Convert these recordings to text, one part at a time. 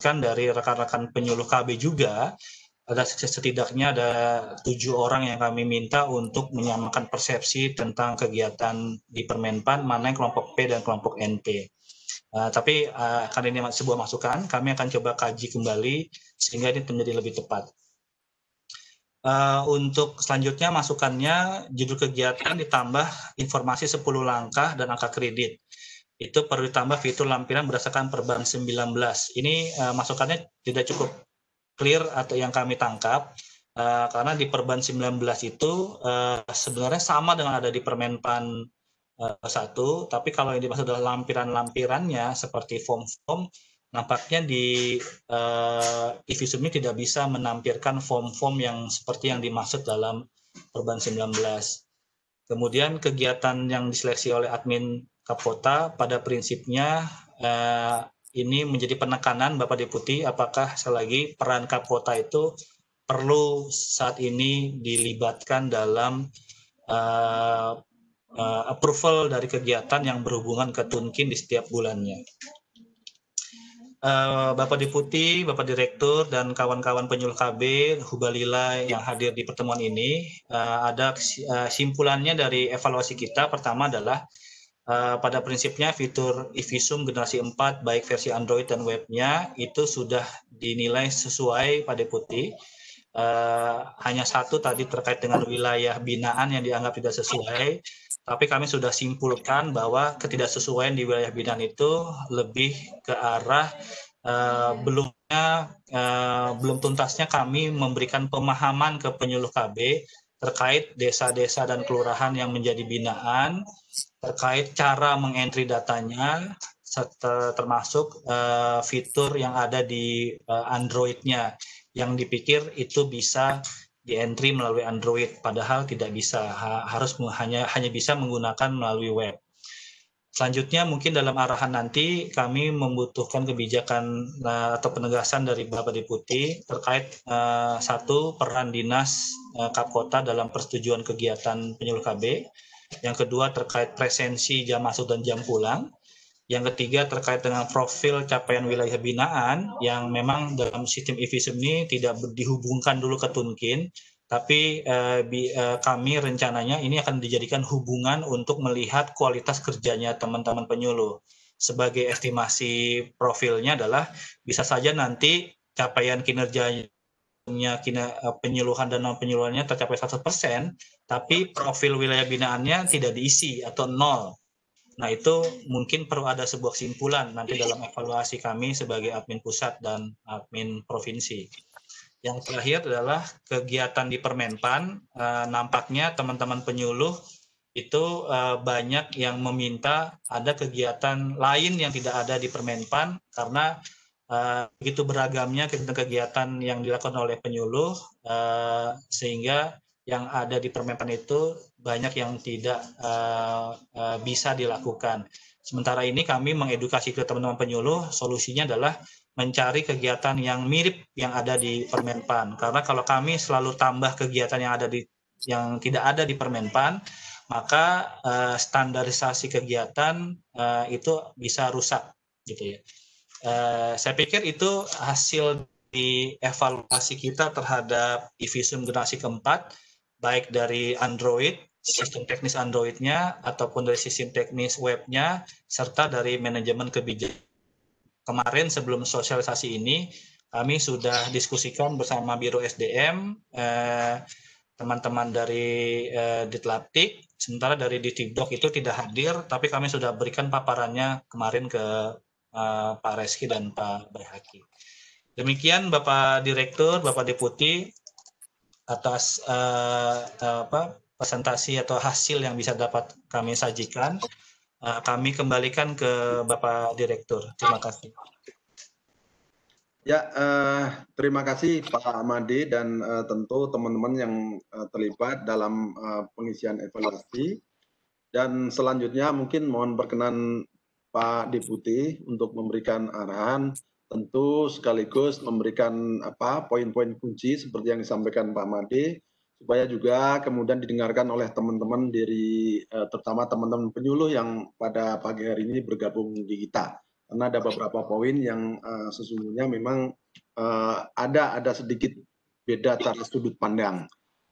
kan dari rekan-rekan penyuluh KB juga ada setidaknya ada tujuh orang yang kami minta untuk menyamakan persepsi tentang kegiatan di Permenpan mana yang kelompok P dan kelompok NP. Uh, eh, tapi uh, eh, karena ini sebuah masukan, kami akan coba kaji kembali sehingga ini menjadi lebih tepat. Uh, untuk selanjutnya masukannya judul kegiatan ditambah informasi 10 langkah dan angka kredit itu perlu ditambah fitur lampiran berdasarkan perban 19. Ini uh, masukannya tidak cukup clear atau yang kami tangkap uh, karena di perban 19 itu uh, sebenarnya sama dengan ada di Permenpan uh, 1, tapi kalau yang dimaksud adalah lampiran-lampirannya seperti form-form nampaknya di uh, ini tidak bisa menampilkan form-form yang seperti yang dimaksud dalam perban 19. Kemudian kegiatan yang diseleksi oleh admin Kapota pada prinsipnya eh, ini menjadi penekanan Bapak Deputi apakah selagi peran Kapota itu perlu saat ini dilibatkan dalam eh, eh, approval dari kegiatan yang berhubungan ke Tunkin di setiap bulannya. Eh, Bapak Deputi, Bapak Direktur, dan kawan-kawan penyuluh KB, Hubalila yang hadir di pertemuan ini, eh, ada simpulannya dari evaluasi kita. Pertama adalah uh, pada prinsipnya fitur Evisum generasi 4 baik versi Android dan webnya itu sudah dinilai sesuai pada putih. Eh, uh, hanya satu tadi terkait dengan wilayah binaan yang dianggap tidak sesuai, tapi kami sudah simpulkan bahwa ketidaksesuaian di wilayah binaan itu lebih ke arah uh, belumnya uh, belum tuntasnya kami memberikan pemahaman ke penyuluh KB terkait desa-desa dan kelurahan yang menjadi binaan terkait cara mengentry datanya serta termasuk uh, fitur yang ada di uh, Android-nya yang dipikir itu bisa dientry melalui Android padahal tidak bisa ha harus hanya hanya bisa menggunakan melalui web. Selanjutnya mungkin dalam arahan nanti kami membutuhkan kebijakan eh, atau penegasan dari Bapak Deputi terkait satu peran dinas uh, Kapkota dalam persetujuan kegiatan penyuluh KB yang kedua terkait presensi jam masuk dan jam pulang. Yang ketiga terkait dengan profil capaian wilayah binaan yang memang dalam sistem e ini tidak dihubungkan dulu ke Tunkin, tapi eh, eh, kami rencananya ini akan dijadikan hubungan untuk melihat kualitas kerjanya teman-teman penyuluh. Sebagai estimasi profilnya adalah bisa saja nanti capaian kinerjanya punya eh, penyuluhan dan non penyuluhannya tercapai 100%, tapi profil wilayah binaannya tidak diisi atau nol. Nah itu mungkin perlu ada sebuah kesimpulan nanti dalam evaluasi kami sebagai admin pusat dan admin provinsi. Yang terakhir adalah kegiatan di Permenpan, eh, nampaknya teman-teman penyuluh itu eh, banyak yang meminta ada kegiatan lain yang tidak ada di Permenpan karena uh, begitu beragamnya kegiatan yang dilakukan oleh penyuluh uh, sehingga yang ada di permepan itu banyak yang tidak uh, uh, bisa dilakukan. Sementara ini kami mengedukasi ke teman-teman penyuluh, solusinya adalah mencari kegiatan yang mirip yang ada di Permenpan. Karena kalau kami selalu tambah kegiatan yang ada di yang tidak ada di Permenpan, maka uh, standarisasi kegiatan uh, itu bisa rusak gitu ya. Eh, saya pikir itu hasil di evaluasi kita terhadap Evisum generasi keempat, baik dari Android, sistem teknis Androidnya, ataupun dari sistem teknis webnya, serta dari manajemen kebijakan. Kemarin sebelum sosialisasi ini, kami sudah diskusikan bersama Biro SDM, teman eh, teman-teman dari eh, Ditlaptik, sementara dari Ditibdok itu tidak hadir, tapi kami sudah berikan paparannya kemarin ke Eh, Pak Reski dan Pak Bayhaki. Demikian Bapak Direktur, Bapak Deputi atas uh, apa presentasi atau hasil yang bisa dapat kami sajikan. Uh, kami kembalikan ke Bapak Direktur. Terima kasih. Ya, uh, terima kasih Pak Amadi dan uh, tentu teman-teman yang uh, terlibat dalam uh, pengisian evaluasi. Dan selanjutnya mungkin mohon berkenan Pak Deputi untuk memberikan arahan tentu sekaligus memberikan apa poin-poin kunci seperti yang disampaikan Pak Made supaya juga kemudian didengarkan oleh teman-teman dari eh, terutama teman-teman penyuluh yang pada pagi hari ini bergabung di kita karena ada beberapa poin yang eh, sesungguhnya memang eh, ada ada sedikit beda cara sudut pandang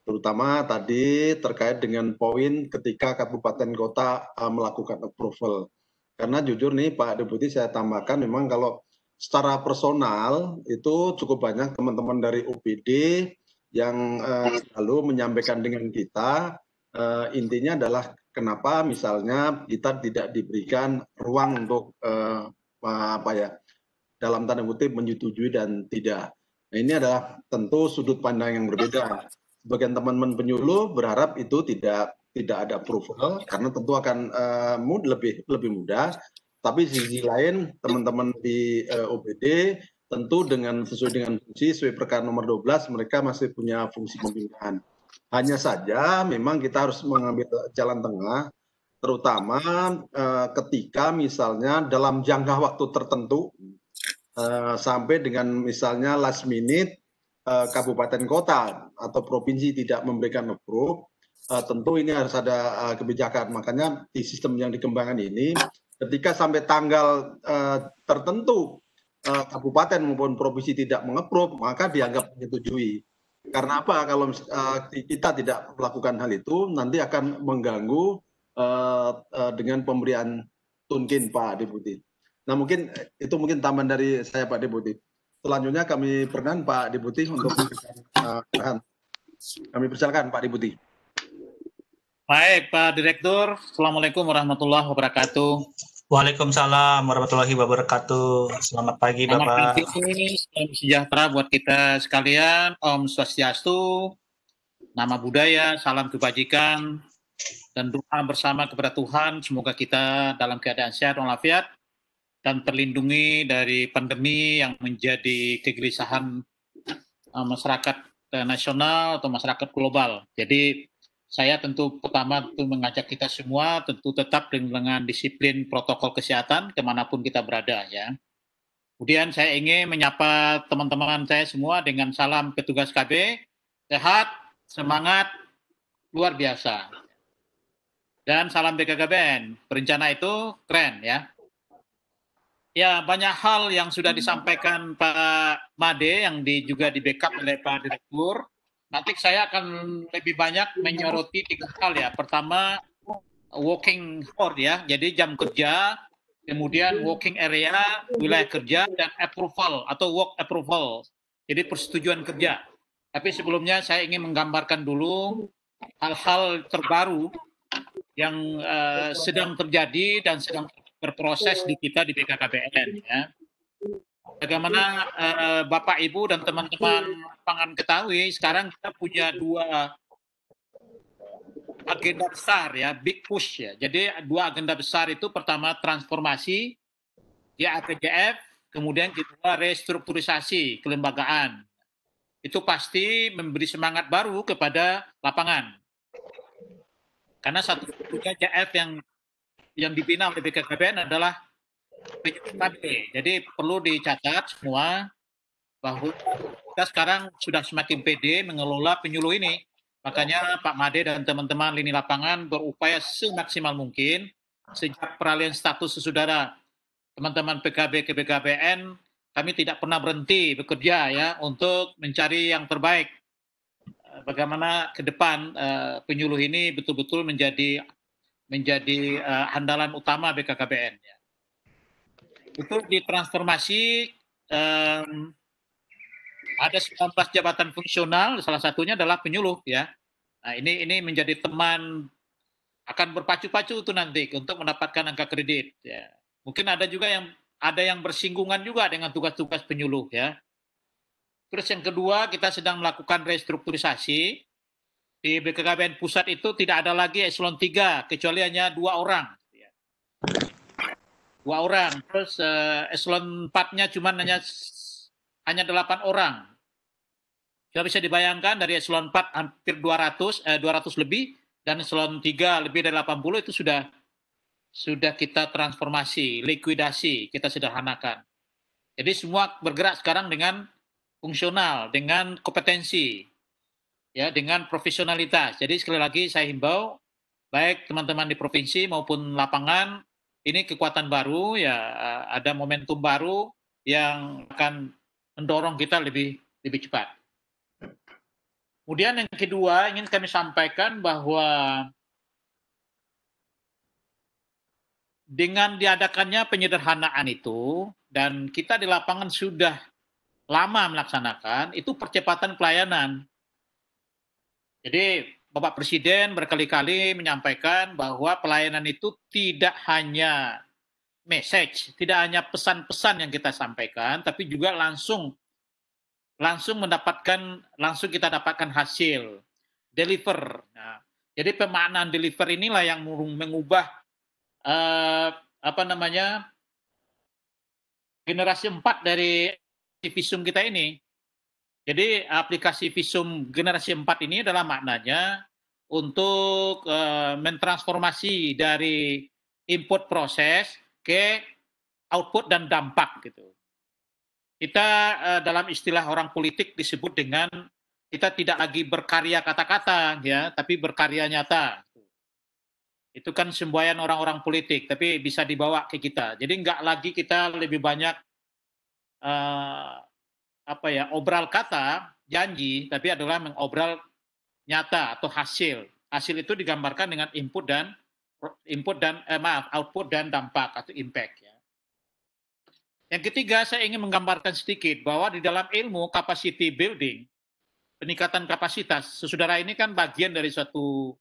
terutama tadi terkait dengan poin ketika kabupaten kota melakukan approval karena jujur nih Pak Deputi saya tambahkan memang kalau secara personal itu cukup banyak teman-teman dari UPD yang uh, selalu menyampaikan dengan kita uh, intinya adalah kenapa misalnya kita tidak diberikan ruang untuk uh, apa ya dalam tanda kutip menyetujui dan tidak. Nah, ini adalah tentu sudut pandang yang berbeda. Sebagian teman-teman penyuluh berharap itu tidak tidak ada approval karena tentu akan uh, eh, mood lebih lebih mudah. Tapi sisi lain teman-teman di uh, eh, OBD tentu dengan sesuai dengan fungsi sesuai perkara nomor 12 mereka masih punya fungsi pembinaan. Hanya saja memang kita harus mengambil jalan tengah terutama uh, ketika misalnya dalam jangka waktu tertentu uh, sampai dengan misalnya last minute uh, kabupaten kota atau provinsi tidak memberikan approve Eh, tentu ini harus ada eh, kebijakan makanya di sistem yang dikembangkan ini ketika sampai tanggal eh, tertentu kabupaten maupun provinsi tidak mengepro maka dianggap menyetujui karena apa kalau kita tidak melakukan hal itu nanti akan mengganggu dengan pemberian tunkin Pak Deputi. Nah mungkin itu mungkin tambahan dari saya Pak Deputi. Selanjutnya kami perkenan Pak Deputi untuk uh, Kami persilakan Pak Deputi. Baik, Pak Direktur. Assalamualaikum warahmatullahi wabarakatuh. Waalaikumsalam warahmatullahi wabarakatuh. Selamat pagi, Selamat Bapak. Pagi. sejahtera buat kita sekalian. Om Swastiastu, nama budaya, salam kebajikan, dan doa bersama kepada Tuhan. Semoga kita dalam keadaan sehat walafiat dan terlindungi dari pandemi yang menjadi kegelisahan eh, masyarakat eh, nasional atau masyarakat global. Jadi saya tentu pertama itu mengajak kita semua tentu tetap dengan disiplin protokol kesehatan kemanapun kita berada ya. Kemudian saya ingin menyapa teman-teman saya semua dengan salam petugas KB, sehat, semangat, luar biasa. Dan salam BKKBN, perencana itu keren ya. Ya banyak hal yang sudah disampaikan Pak Made yang di, juga di backup oleh Pak Direktur Nanti saya akan lebih banyak menyoroti tiga hal ya. Pertama, working hour ya. Jadi jam kerja, kemudian working area, wilayah kerja, dan approval atau work approval. Jadi persetujuan kerja. Tapi sebelumnya saya ingin menggambarkan dulu hal-hal terbaru yang uh, sedang terjadi dan sedang berproses di kita di BKKBN ya. Bagaimana uh, Bapak Ibu dan teman-teman pangan ketahui sekarang kita punya dua agenda besar ya, big push ya. Jadi dua agenda besar itu pertama transformasi di ya, APJF, kemudian kedua restrukturisasi kelembagaan. Itu pasti memberi semangat baru kepada lapangan. Karena satu satunya JF yang yang dibina oleh BKKBN adalah cepat Jadi perlu dicatat semua bahwa kita sekarang sudah semakin pede mengelola penyuluh ini. Makanya Pak Made dan teman-teman lini lapangan berupaya semaksimal mungkin sejak peralihan status sesudara teman-teman PKB ke BKBN kami tidak pernah berhenti bekerja ya untuk mencari yang terbaik eh, bagaimana ke depan uh, penyuluh ini betul-betul menjadi menjadi uh, andalan utama BKKBN ya itu ditransformasi um, ada 19 jabatan fungsional, salah satunya adalah penyuluh ya. Nah, ini ini menjadi teman akan berpacu-pacu itu nanti untuk mendapatkan angka kredit ya. Mungkin ada juga yang ada yang bersinggungan juga dengan tugas-tugas penyuluh ya. Terus yang kedua, kita sedang melakukan restrukturisasi. Di BKKBN pusat itu tidak ada lagi eselon 3 kecuali hanya dua orang ya dua orang terus uh, eselon 4-nya cuma hanya hanya delapan orang sudah bisa dibayangkan dari eselon 4 hampir 200 eh, 200 lebih dan eselon 3 lebih dari 80 itu sudah sudah kita transformasi, likuidasi, kita sederhanakan. Jadi semua bergerak sekarang dengan fungsional, dengan kompetensi, ya, dengan profesionalitas. Jadi sekali lagi saya himbau baik teman-teman di provinsi maupun lapangan ini kekuatan baru ya eh, ada momentum baru yang akan mendorong kita lebih lebih cepat. Kemudian yang kedua ingin kami sampaikan bahwa dengan diadakannya penyederhanaan itu dan kita di lapangan sudah lama melaksanakan itu percepatan pelayanan. Jadi Bapak Presiden berkali-kali menyampaikan bahwa pelayanan itu tidak hanya message, tidak hanya pesan-pesan yang kita sampaikan, tapi juga langsung langsung mendapatkan langsung kita dapatkan hasil deliver. Nah, jadi pemaknaan deliver inilah yang mengubah eh, apa namanya generasi empat dari visum kita ini jadi aplikasi Visum generasi 4 ini adalah maknanya untuk uh, mentransformasi dari input proses ke output dan dampak gitu. Kita uh, dalam istilah orang politik disebut dengan kita tidak lagi berkarya kata-kata ya, tapi berkarya nyata. Itu kan semboyan orang-orang politik, tapi bisa dibawa ke kita. Jadi nggak lagi kita lebih banyak eh, apa ya obral kata janji tapi adalah mengobral nyata atau hasil hasil itu digambarkan dengan input dan input dan eh, maaf output dan dampak atau impact ya yang ketiga saya ingin menggambarkan sedikit bahwa di dalam ilmu capacity building peningkatan kapasitas sesudara ini kan bagian dari suatu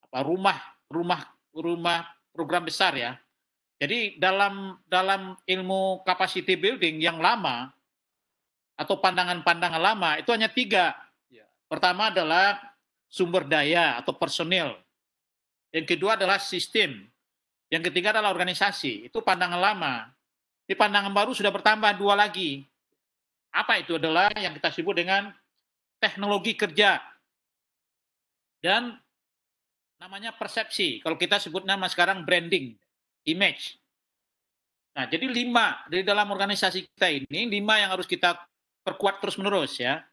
apa rumah rumah rumah program besar ya jadi dalam dalam ilmu capacity building yang lama atau pandangan-pandangan lama itu hanya tiga. Ya. Pertama adalah sumber daya atau personil. Yang kedua adalah sistem. Yang ketiga adalah organisasi. Itu pandangan lama. Di pandangan baru sudah bertambah dua lagi. Apa itu adalah yang kita sebut dengan teknologi kerja. Dan namanya persepsi. Kalau kita sebut nama sekarang branding, image. Nah, jadi lima dari dalam organisasi kita ini, lima yang harus kita perkuat terus menerus ya.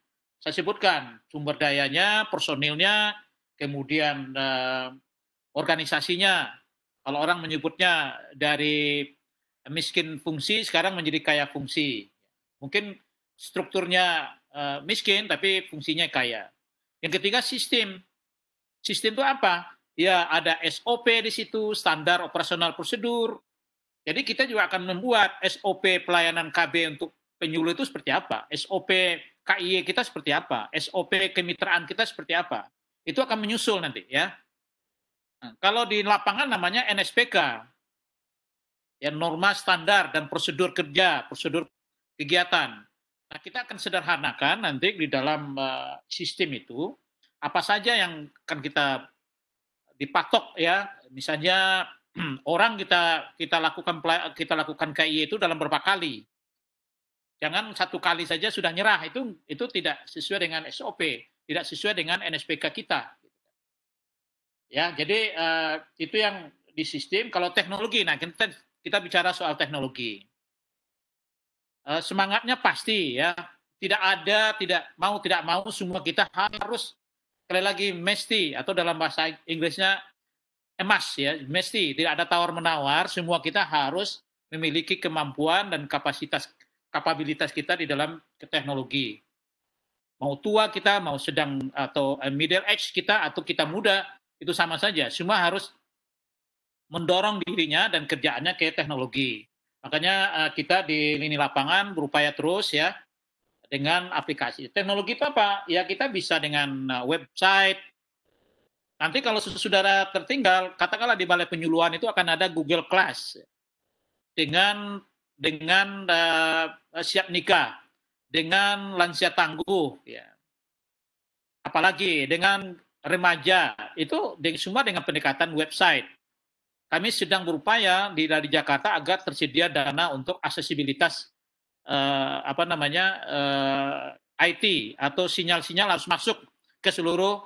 Saya sebutkan sumber dayanya, personilnya, kemudian eh, organisasinya. Kalau orang menyebutnya dari miskin fungsi sekarang menjadi kaya fungsi. Mungkin strukturnya eh, miskin tapi fungsinya kaya. Yang ketiga sistem. Sistem itu apa? Ya ada SOP di situ, standar operasional prosedur. Jadi kita juga akan membuat SOP pelayanan KB untuk penyuluh itu seperti apa, SOP KIE kita seperti apa, SOP kemitraan kita seperti apa. Itu akan menyusul nanti ya. Nah, kalau di lapangan namanya NSPK, ya norma standar dan prosedur kerja, prosedur kegiatan. Nah, kita akan sederhanakan nanti di dalam eh, sistem itu apa saja yang akan kita dipatok ya. Misalnya orang kita kita lakukan kita lakukan KIE itu dalam berapa kali. Jangan satu kali saja sudah nyerah itu itu tidak sesuai dengan SOP, tidak sesuai dengan NSPK kita. Ya, jadi uh, itu yang di sistem. Kalau teknologi, nah kita kita bicara soal teknologi. Uh, semangatnya pasti ya, tidak ada, tidak mau tidak mau semua kita harus sekali lagi mesti atau dalam bahasa Inggrisnya emas ya, mesti tidak ada tawar menawar. Semua kita harus memiliki kemampuan dan kapasitas kapabilitas kita di dalam teknologi. Mau tua kita, mau sedang atau eh, middle age kita atau kita muda itu sama saja. Semua harus mendorong dirinya dan kerjaannya ke teknologi. Makanya eh, kita di lini lapangan berupaya terus ya dengan aplikasi. Teknologi itu apa? Ya kita bisa dengan eh, website. Nanti kalau saudara tertinggal, katakanlah di balai penyuluhan itu akan ada Google Class dengan dengan uh, siap nikah, dengan lansia tangguh, ya. apalagi dengan remaja, itu semua dengan pendekatan website. Kami sedang berupaya di dari Jakarta agar tersedia dana untuk aksesibilitas uh, apa namanya uh, IT atau sinyal-sinyal harus masuk ke seluruh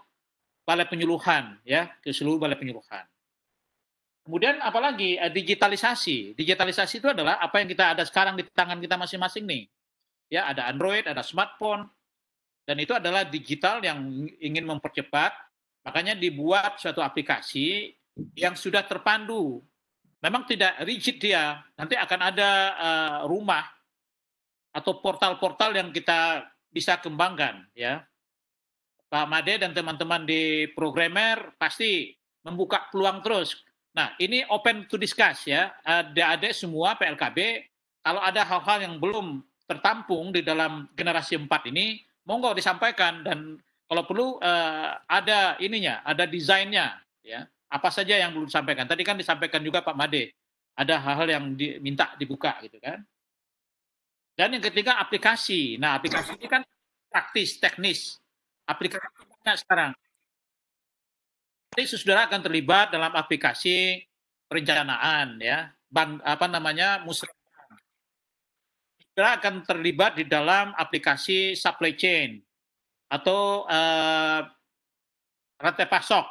balai penyuluhan ya ke seluruh balai penyuluhan. Kemudian apalagi eh, digitalisasi. Digitalisasi itu adalah apa yang kita ada sekarang di tangan kita masing-masing nih. Ya, ada Android, ada smartphone. Dan itu adalah digital yang ingin mempercepat. Makanya dibuat suatu aplikasi yang sudah terpandu. Memang tidak rigid dia. Nanti akan ada uh, rumah atau portal-portal yang kita bisa kembangkan ya. Pak Made dan teman-teman di programmer pasti membuka peluang terus Nah, ini open to discuss ya. Ada-ada semua PLKB, kalau ada hal-hal yang belum tertampung di dalam generasi 4 ini, monggo disampaikan dan kalau perlu eh, ada ininya, ada desainnya ya. Apa saja yang belum disampaikan. Tadi kan disampaikan juga Pak Made, ada hal-hal yang diminta dibuka gitu kan. Dan yang ketiga aplikasi. Nah, aplikasi ini kan praktis, teknis. Aplikasi banyak sekarang nanti saudara akan terlibat dalam aplikasi perencanaan ya, bang apa namanya musrah. Saudara akan terlibat di dalam aplikasi supply chain atau uh, rantai pasok.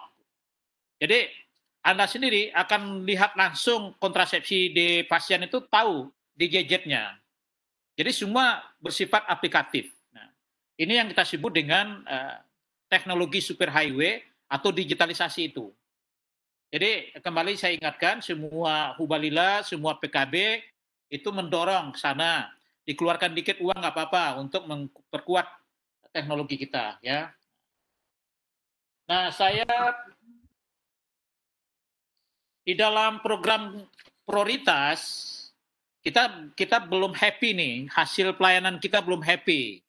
Jadi Anda sendiri akan lihat langsung kontrasepsi di pasien itu tahu di gadgetnya. Jadi semua bersifat aplikatif. Nah, ini yang kita sebut dengan uh, teknologi super highway atau digitalisasi itu. Jadi kembali saya ingatkan semua Hubalila, semua PKB itu mendorong ke sana dikeluarkan dikit uang nggak apa-apa untuk memperkuat teknologi kita ya. Nah saya di dalam program prioritas kita kita belum happy nih hasil pelayanan kita belum happy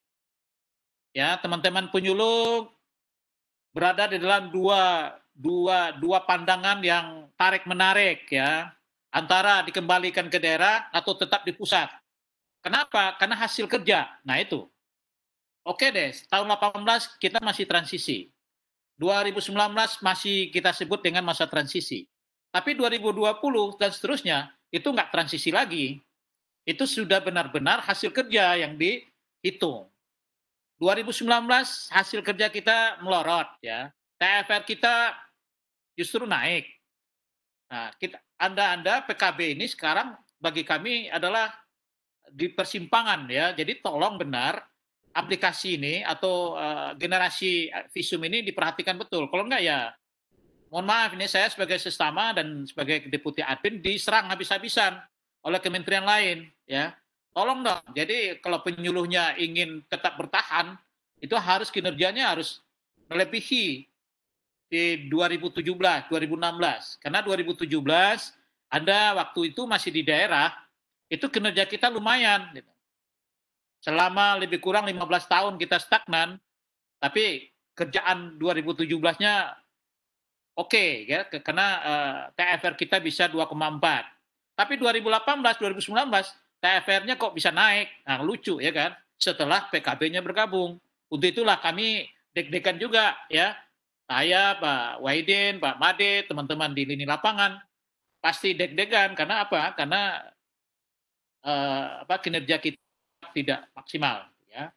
ya teman-teman penyuluh berada di dalam dua dua dua pandangan yang tarik menarik ya antara dikembalikan ke daerah atau tetap di pusat. Kenapa? Karena hasil kerja. Nah itu. Oke deh, tahun 18 kita masih transisi. 2019 masih kita sebut dengan masa transisi. Tapi 2020 dan seterusnya itu nggak transisi lagi. Itu sudah benar-benar hasil kerja yang dihitung. 2019 hasil kerja kita melorot ya. TFR kita justru naik. Nah, kita Anda-anda PKB ini sekarang bagi kami adalah di persimpangan ya. Jadi tolong benar aplikasi ini atau uh, generasi eh, visum ini diperhatikan betul. Kalau enggak ya mohon maaf ini saya sebagai sesama dan sebagai deputi admin diserang habis-habisan oleh kementerian lain ya Tolong dong. Jadi kalau penyuluhnya ingin tetap bertahan, itu harus kinerjanya harus melebihi di 2017, 2016. Karena 2017 Anda waktu itu masih di daerah, itu kinerja kita lumayan. Gitu. Selama lebih kurang 15 tahun kita stagnan, tapi kerjaan 2017-nya oke okay, ya karena uh, eh, TFR kita bisa 2,4. Tapi 2018 2019 TFR-nya kok bisa naik? Nah, lucu ya kan? Setelah PKB-nya bergabung. Untuk itulah kami deg-degan juga ya. Saya, Pak Waidin, Pak Made, teman-teman di lini lapangan pasti deg-degan karena apa? Karena eh, apa kinerja kita tidak maksimal ya.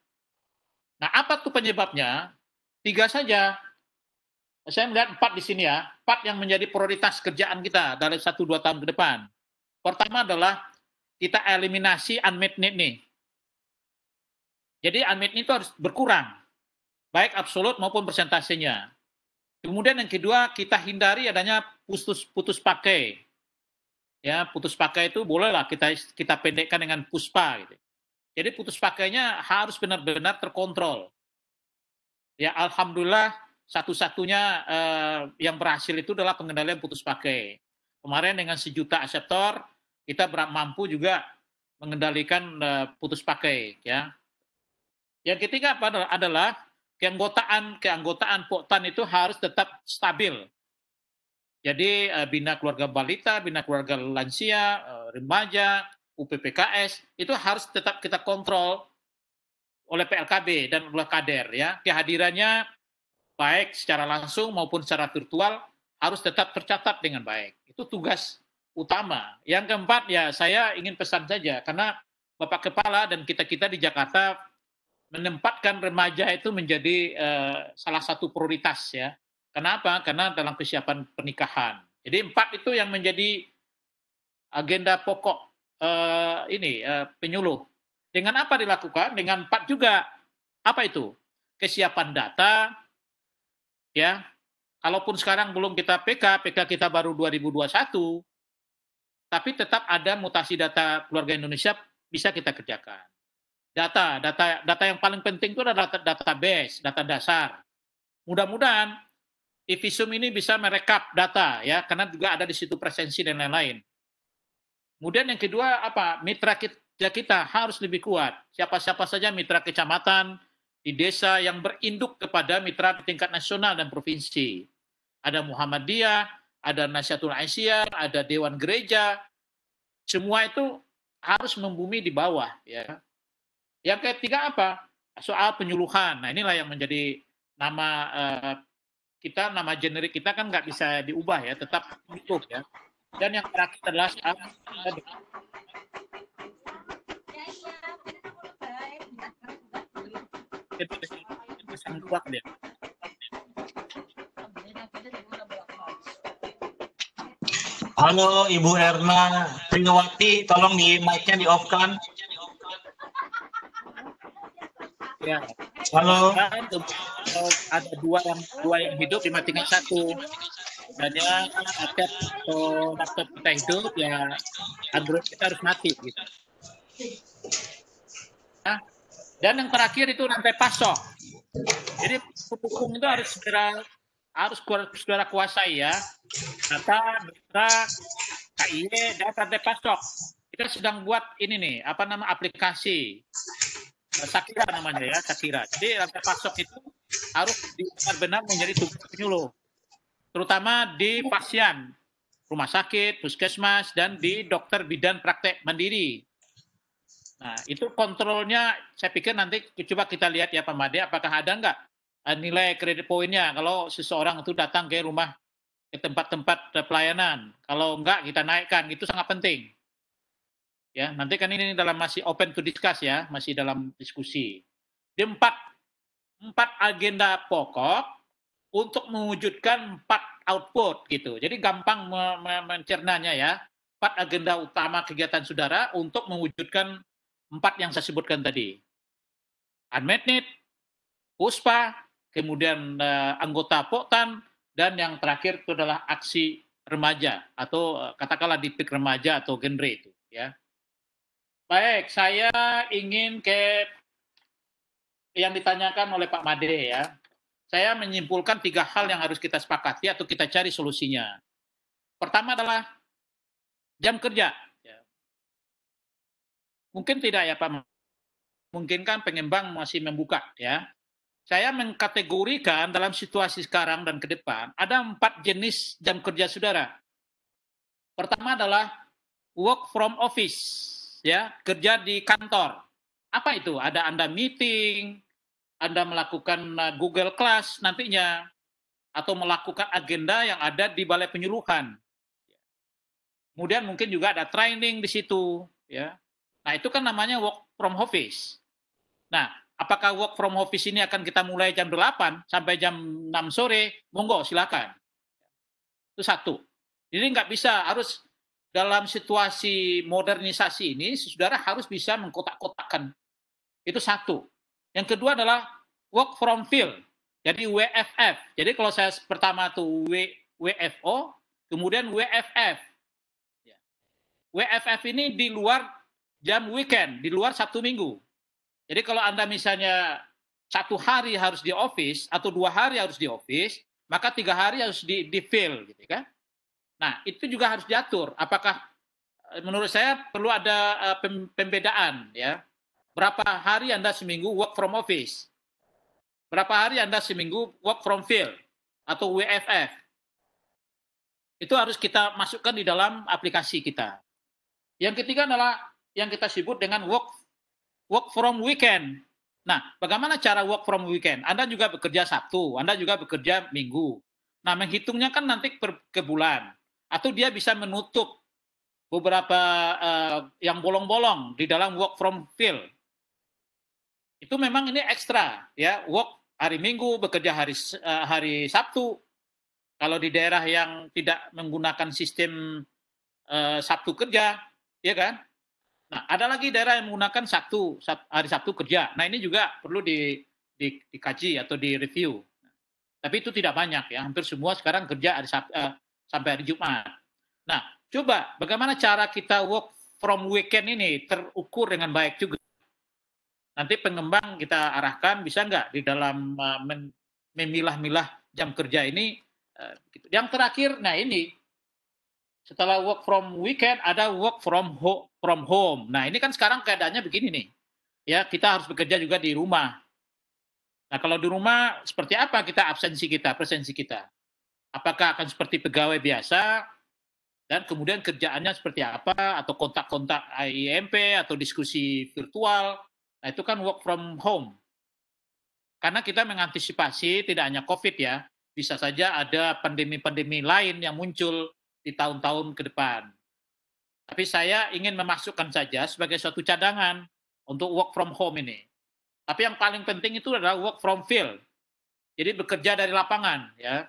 Nah, apa tuh penyebabnya? Tiga saja. Saya melihat empat di sini ya, empat yang menjadi prioritas kerjaan kita dalam satu dua tahun ke depan. Pertama adalah kita eliminasi unmet need nih. Jadi unmet need itu harus berkurang, baik absolut maupun persentasenya. Kemudian yang kedua, kita hindari adanya putus putus pakai. Ya, putus pakai itu bolehlah kita kita pendekkan dengan puspa gitu. Jadi putus pakainya harus benar-benar terkontrol. Ya, alhamdulillah satu-satunya eh, yang berhasil itu adalah pengendalian putus pakai. Kemarin dengan sejuta aseptor, kita mampu juga mengendalikan eh, putus pakai ya. Yang ketiga apa adalah keanggotaan keanggotaan poktan itu harus tetap stabil. Jadi eh, bina keluarga balita, bina keluarga lansia, eh, remaja, UPPKS itu harus tetap kita kontrol oleh PLKB dan oleh kader ya. Kehadirannya baik secara langsung maupun secara virtual harus tetap tercatat dengan baik. Itu tugas utama. Yang keempat ya saya ingin pesan saja karena Bapak Kepala dan kita-kita di Jakarta menempatkan remaja itu menjadi uh, salah satu prioritas ya. Kenapa? Karena dalam kesiapan pernikahan. Jadi empat itu yang menjadi agenda pokok uh, ini uh, penyuluh. Dengan apa dilakukan? Dengan empat juga. Apa itu? Kesiapan data, ya, Kalaupun sekarang belum kita PK, PK kita baru 2021, tapi tetap ada mutasi data keluarga Indonesia bisa kita kerjakan. Data, data, data yang paling penting itu adalah data, database, data dasar. Mudah-mudahan Ivisum ini bisa merekap data ya, karena juga ada di situ presensi dan lain-lain. Kemudian yang kedua apa? Mitra kita, ya, kita harus lebih kuat. Siapa-siapa saja mitra kecamatan, di desa yang berinduk kepada mitra tingkat nasional dan provinsi. Ada Muhammadiyah, ada Nasyatul Aisyah, ada Dewan Gereja. Semua itu harus membumi di bawah. ya. Yang ketiga apa? Soal penyuluhan. Nah inilah yang menjadi nama uh, kita, nama generik kita kan nggak bisa diubah ya, tetap utuh ya. Dan yang terakhir adalah soal Halo Ibu Erna Triwati, tolong di mic-nya di off kan. Ya. Halo. Kan ada dua yang dua yang hidup, lima tinggal satu. Jadi laptop atau laptop kita hidup ya Android kita harus mati gitu. Nah, dan yang terakhir itu rantai pasok. Jadi pendukung itu harus segera harus saudara kuasai ya data e, data KIE data Depasok. Kita sedang buat ini nih apa nama aplikasi Sakira namanya ya Sakira. Jadi data Pasok itu harus benar-benar menjadi tugas penyuluh, terutama di pasien rumah sakit, puskesmas, dan di dokter bidan praktek mandiri. Nah, itu kontrolnya saya pikir nanti coba kita lihat ya Pak Made, apakah ada enggak Eh, nilai kredit poinnya kalau seseorang itu datang ke rumah ke tempat-tempat pelayanan. Kalau enggak kita naikkan, itu sangat penting. Ya, nanti kan ini dalam masih open to discuss ya, masih dalam diskusi. Di empat empat agenda pokok untuk mewujudkan empat output gitu. Jadi gampang mencernanya ya. Empat agenda utama kegiatan saudara untuk mewujudkan empat yang saya sebutkan tadi. Unmet need, USPA, kemudian uh, anggota Poktan, dan yang terakhir itu adalah aksi remaja atau uh, katakanlah dipik remaja atau genre itu ya. Baik, saya ingin ke yang ditanyakan oleh Pak Made ya. Saya menyimpulkan tiga hal yang harus kita sepakati atau kita cari solusinya. Pertama adalah jam kerja. Ya. Mungkin tidak ya Pak, mungkin kan pengembang masih membuka ya saya mengkategorikan dalam situasi sekarang dan ke depan ada empat jenis jam kerja saudara. Pertama adalah work from office, ya kerja di kantor. Apa itu? Ada Anda meeting, Anda melakukan eh, Google Class nantinya, atau melakukan agenda yang ada di Balai Penyuluhan. Kemudian mungkin juga ada training di situ, ya. Nah itu kan namanya work from office. Nah Apakah work from office ini akan kita mulai jam 8 sampai jam 6 sore? Monggo, silakan. Itu satu. Jadi nggak bisa, harus dalam situasi modernisasi ini, saudara harus bisa mengkotak-kotakan. Itu satu. Yang kedua adalah work from field. Jadi WFF. Jadi kalau saya pertama itu w, WFO, kemudian WFF. WFF ini di luar jam weekend, di luar Sabtu Minggu. Jadi kalau Anda misalnya satu hari harus di office atau dua hari harus di office, maka tiga hari harus di, di fill gitu kan. Nah itu juga harus diatur. Apakah eh, menurut saya perlu ada eh, pembedaan ya. Berapa hari Anda seminggu work from office? Berapa hari Anda seminggu work from field atau WFF? Itu harus kita masukkan di dalam aplikasi kita. Yang ketiga adalah yang kita sebut dengan work work from weekend. Nah, bagaimana cara work from weekend? Anda juga bekerja Sabtu, Anda juga bekerja Minggu. Nah, menghitungnya kan nanti per, ke bulan. Atau dia bisa menutup beberapa uh, yang bolong-bolong di dalam work from field. Itu memang ini ekstra ya, work hari Minggu, bekerja hari uh, hari Sabtu. Kalau di daerah yang tidak menggunakan sistem uh, Sabtu kerja, ya kan? Nah, ada lagi daerah yang menggunakan satu hari Sabtu kerja. Nah, ini juga perlu di, di, dikaji atau direview. tapi itu tidak banyak ya, hampir semua sekarang kerja hari Sabtu, eh, sampai hari Jumat. Nah, coba bagaimana cara kita work from weekend ini terukur dengan baik juga. Nanti pengembang kita arahkan bisa nggak di dalam uh, memilah-milah jam kerja ini. Uh, gitu. Yang terakhir, nah ini setelah work from weekend ada work from home. From home. Nah ini kan sekarang keadaannya begini nih. Ya kita harus bekerja juga di rumah. Nah kalau di rumah seperti apa kita absensi kita, presensi kita? Apakah akan seperti pegawai biasa? Dan kemudian kerjaannya seperti apa? Atau kontak-kontak IMP e atau diskusi virtual? Nah itu kan work from home. Karena kita mengantisipasi tidak hanya COVID ya, bisa saja ada pandemi-pandemi lain yang muncul di tahun-tahun ke depan. Tapi saya ingin memasukkan saja sebagai suatu cadangan untuk work from home ini. Tapi yang paling penting itu adalah work from field. Jadi bekerja dari lapangan ya.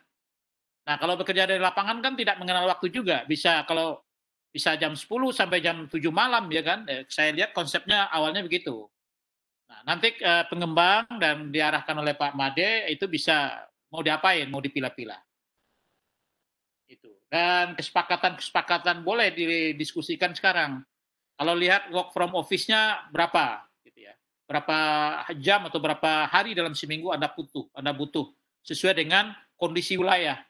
Nah, kalau bekerja dari lapangan kan tidak mengenal waktu juga. Bisa kalau bisa jam 10 sampai jam 7 malam ya kan. Eh, saya lihat konsepnya awalnya begitu. Nah, nanti eh, pengembang dan diarahkan oleh Pak Made itu bisa mau diapain, mau dipilah-pilah dan kesepakatan-kesepakatan boleh didiskusikan sekarang. Kalau lihat work from office-nya berapa, gitu ya, berapa jam atau berapa hari dalam seminggu Anda butuh, Anda butuh sesuai dengan kondisi wilayah.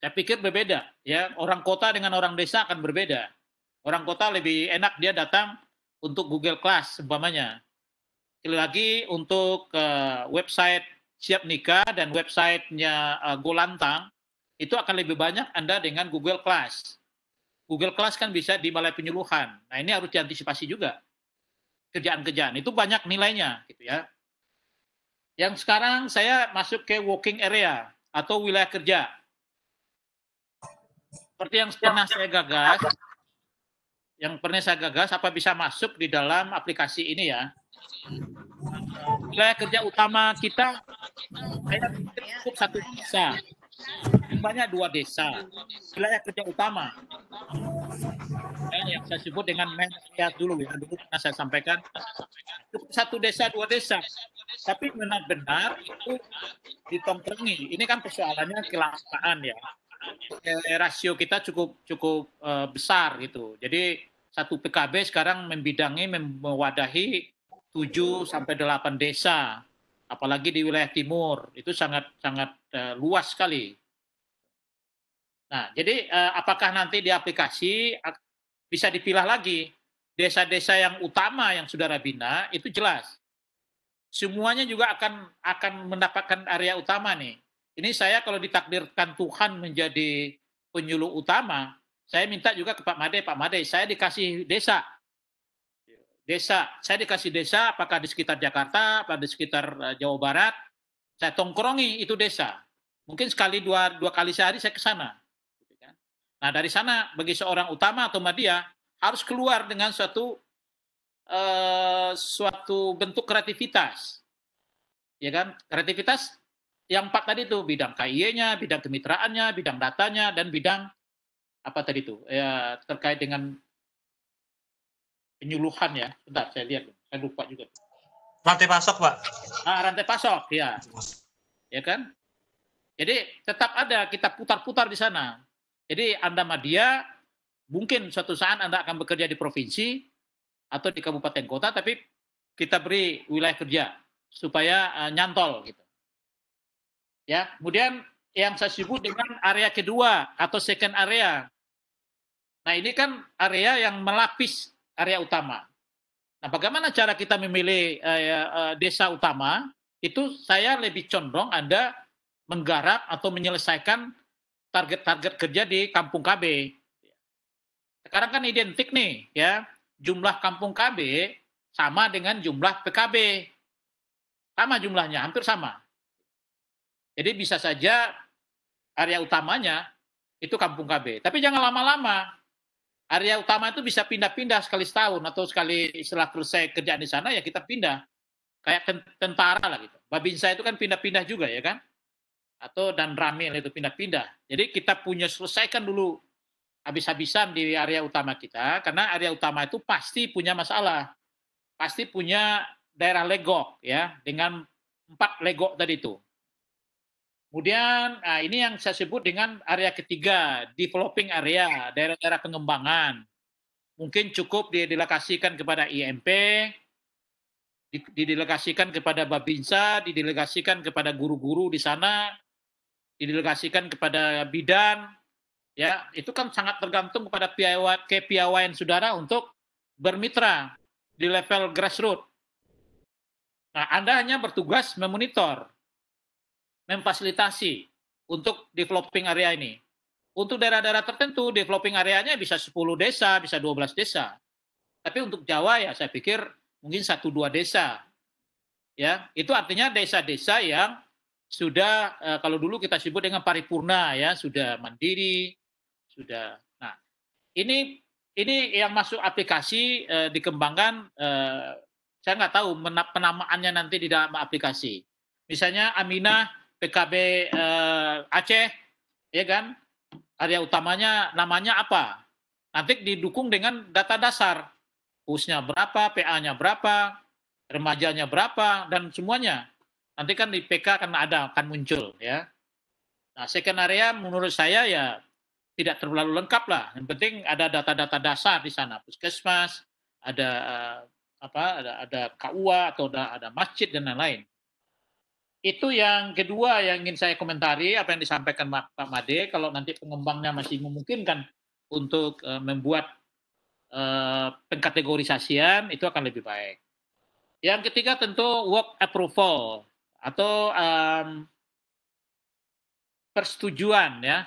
Saya pikir berbeda, ya orang kota dengan orang desa akan berbeda. Orang kota lebih enak dia datang untuk Google Class umpamanya. Sekali lagi untuk uh, website siap nikah dan websitenya uh, eh, Golantang itu akan lebih banyak Anda dengan Google Class. Google Class kan bisa di balai penyuluhan. Nah, ini harus diantisipasi juga. Kerjaan-kerjaan itu banyak nilainya gitu ya. Yang sekarang saya masuk ke working area atau wilayah kerja. Seperti yang pernah saya gagas, yang pernah saya gagas apa bisa masuk di dalam aplikasi ini ya. Wilayah kerja utama kita, saya cukup satu bisa banyak dua desa wilayah kerja utama yang saya sebut dengan Menkes dulu ya dulu pernah saya sampaikan satu desa dua desa tapi benar-benar itu ditongkrongi ini kan persoalannya kelangkaan ya eh, rasio kita cukup cukup eh, besar gitu jadi satu PKB sekarang membidangi mewadahi 7 sampai delapan desa apalagi di wilayah timur itu sangat sangat eh, luas sekali Nah, jadi eh, apakah nanti di aplikasi bisa dipilah lagi desa-desa yang utama yang saudara bina itu jelas. Semuanya juga akan akan mendapatkan area utama nih. Ini saya kalau ditakdirkan Tuhan menjadi penyuluh utama, saya minta juga ke Pak Made, Pak Made, saya dikasih desa. Desa, saya dikasih desa apakah di sekitar Jakarta, apa di sekitar eh, Jawa Barat, saya tongkrongi itu desa. Mungkin sekali dua, dua kali sehari saya ke sana Nah, dari sana bagi seorang utama atau media harus keluar dengan suatu eh, suatu bentuk kreativitas. Ya kan? Kreativitas yang empat tadi itu bidang KIE-nya, bidang kemitraannya, bidang datanya dan bidang apa tadi itu? Ya terkait dengan penyuluhan ya. Bentar saya lihat, saya lupa juga. Rantai pasok, Pak. Ah, rantai pasok, ya. Ya kan? Jadi tetap ada kita putar-putar di sana jadi Anda media mungkin suatu saat Anda akan bekerja di provinsi atau di kabupaten kota, tapi kita beri wilayah kerja supaya uh, nyantol gitu. Ya, kemudian yang saya sebut dengan area kedua atau second area. Nah, ini kan area yang melapis area utama. Nah, bagaimana cara kita memilih uh, uh, desa utama? Itu saya lebih condong Anda menggarap atau menyelesaikan target-target kerja di kampung KB. Sekarang kan identik nih ya, jumlah kampung KB sama dengan jumlah PKB. Sama jumlahnya, hampir sama. Jadi bisa saja area utamanya itu kampung KB. Tapi jangan lama-lama. Area utama itu bisa pindah-pindah sekali setahun atau sekali setelah selesai kerjaan di sana ya kita pindah. Kayak tentara lah gitu. Babinsa itu kan pindah-pindah juga ya kan atau dan ramil itu pindah-pindah. Jadi kita punya selesaikan dulu habis-habisan di area utama kita karena area utama itu pasti punya masalah. Pasti punya daerah legok ya dengan empat legok tadi itu. Kemudian nah ini yang saya sebut dengan area ketiga, developing area, daerah-daerah pengembangan. Mungkin cukup didelegasikan kepada IMP, didelegasikan kepada Babinsa, didelegasikan kepada guru-guru di sana, didelegasikan kepada bidan, ya itu kan sangat tergantung kepada kepiawaian saudara untuk bermitra di level grassroots. Nah, Anda hanya bertugas memonitor, memfasilitasi untuk developing area ini. Untuk daerah-daerah tertentu, developing areanya bisa 10 desa, bisa 12 desa. Tapi untuk Jawa ya saya pikir mungkin satu dua desa. Ya, itu artinya desa-desa yang sudah eh, kalau dulu kita sebut dengan paripurna ya, sudah mandiri, sudah. Nah, ini ini yang masuk aplikasi eh, dikembangkan eh, saya nggak tahu penamaannya nanti di dalam aplikasi. Misalnya Amina PKB Aceh ya kan area utamanya namanya apa? Nanti didukung dengan data dasar. usnya berapa, PA-nya berapa, remajanya berapa, dan semuanya. Nanti kan di PK akan ada, akan muncul ya. Nah, skenario menurut saya ya tidak terlalu lengkap lah. Yang penting ada data-data dasar di sana, puskesmas, ada eh, apa, ada, ada KUA atau ada, ada masjid dan lain-lain. Itu yang kedua yang ingin saya komentari apa yang disampaikan Pak Made. Kalau nanti pengembangnya masih memungkinkan untuk uh, membuat uh, pengkategorisasian itu akan lebih baik. Yang ketiga tentu work approval atau um, persetujuan ya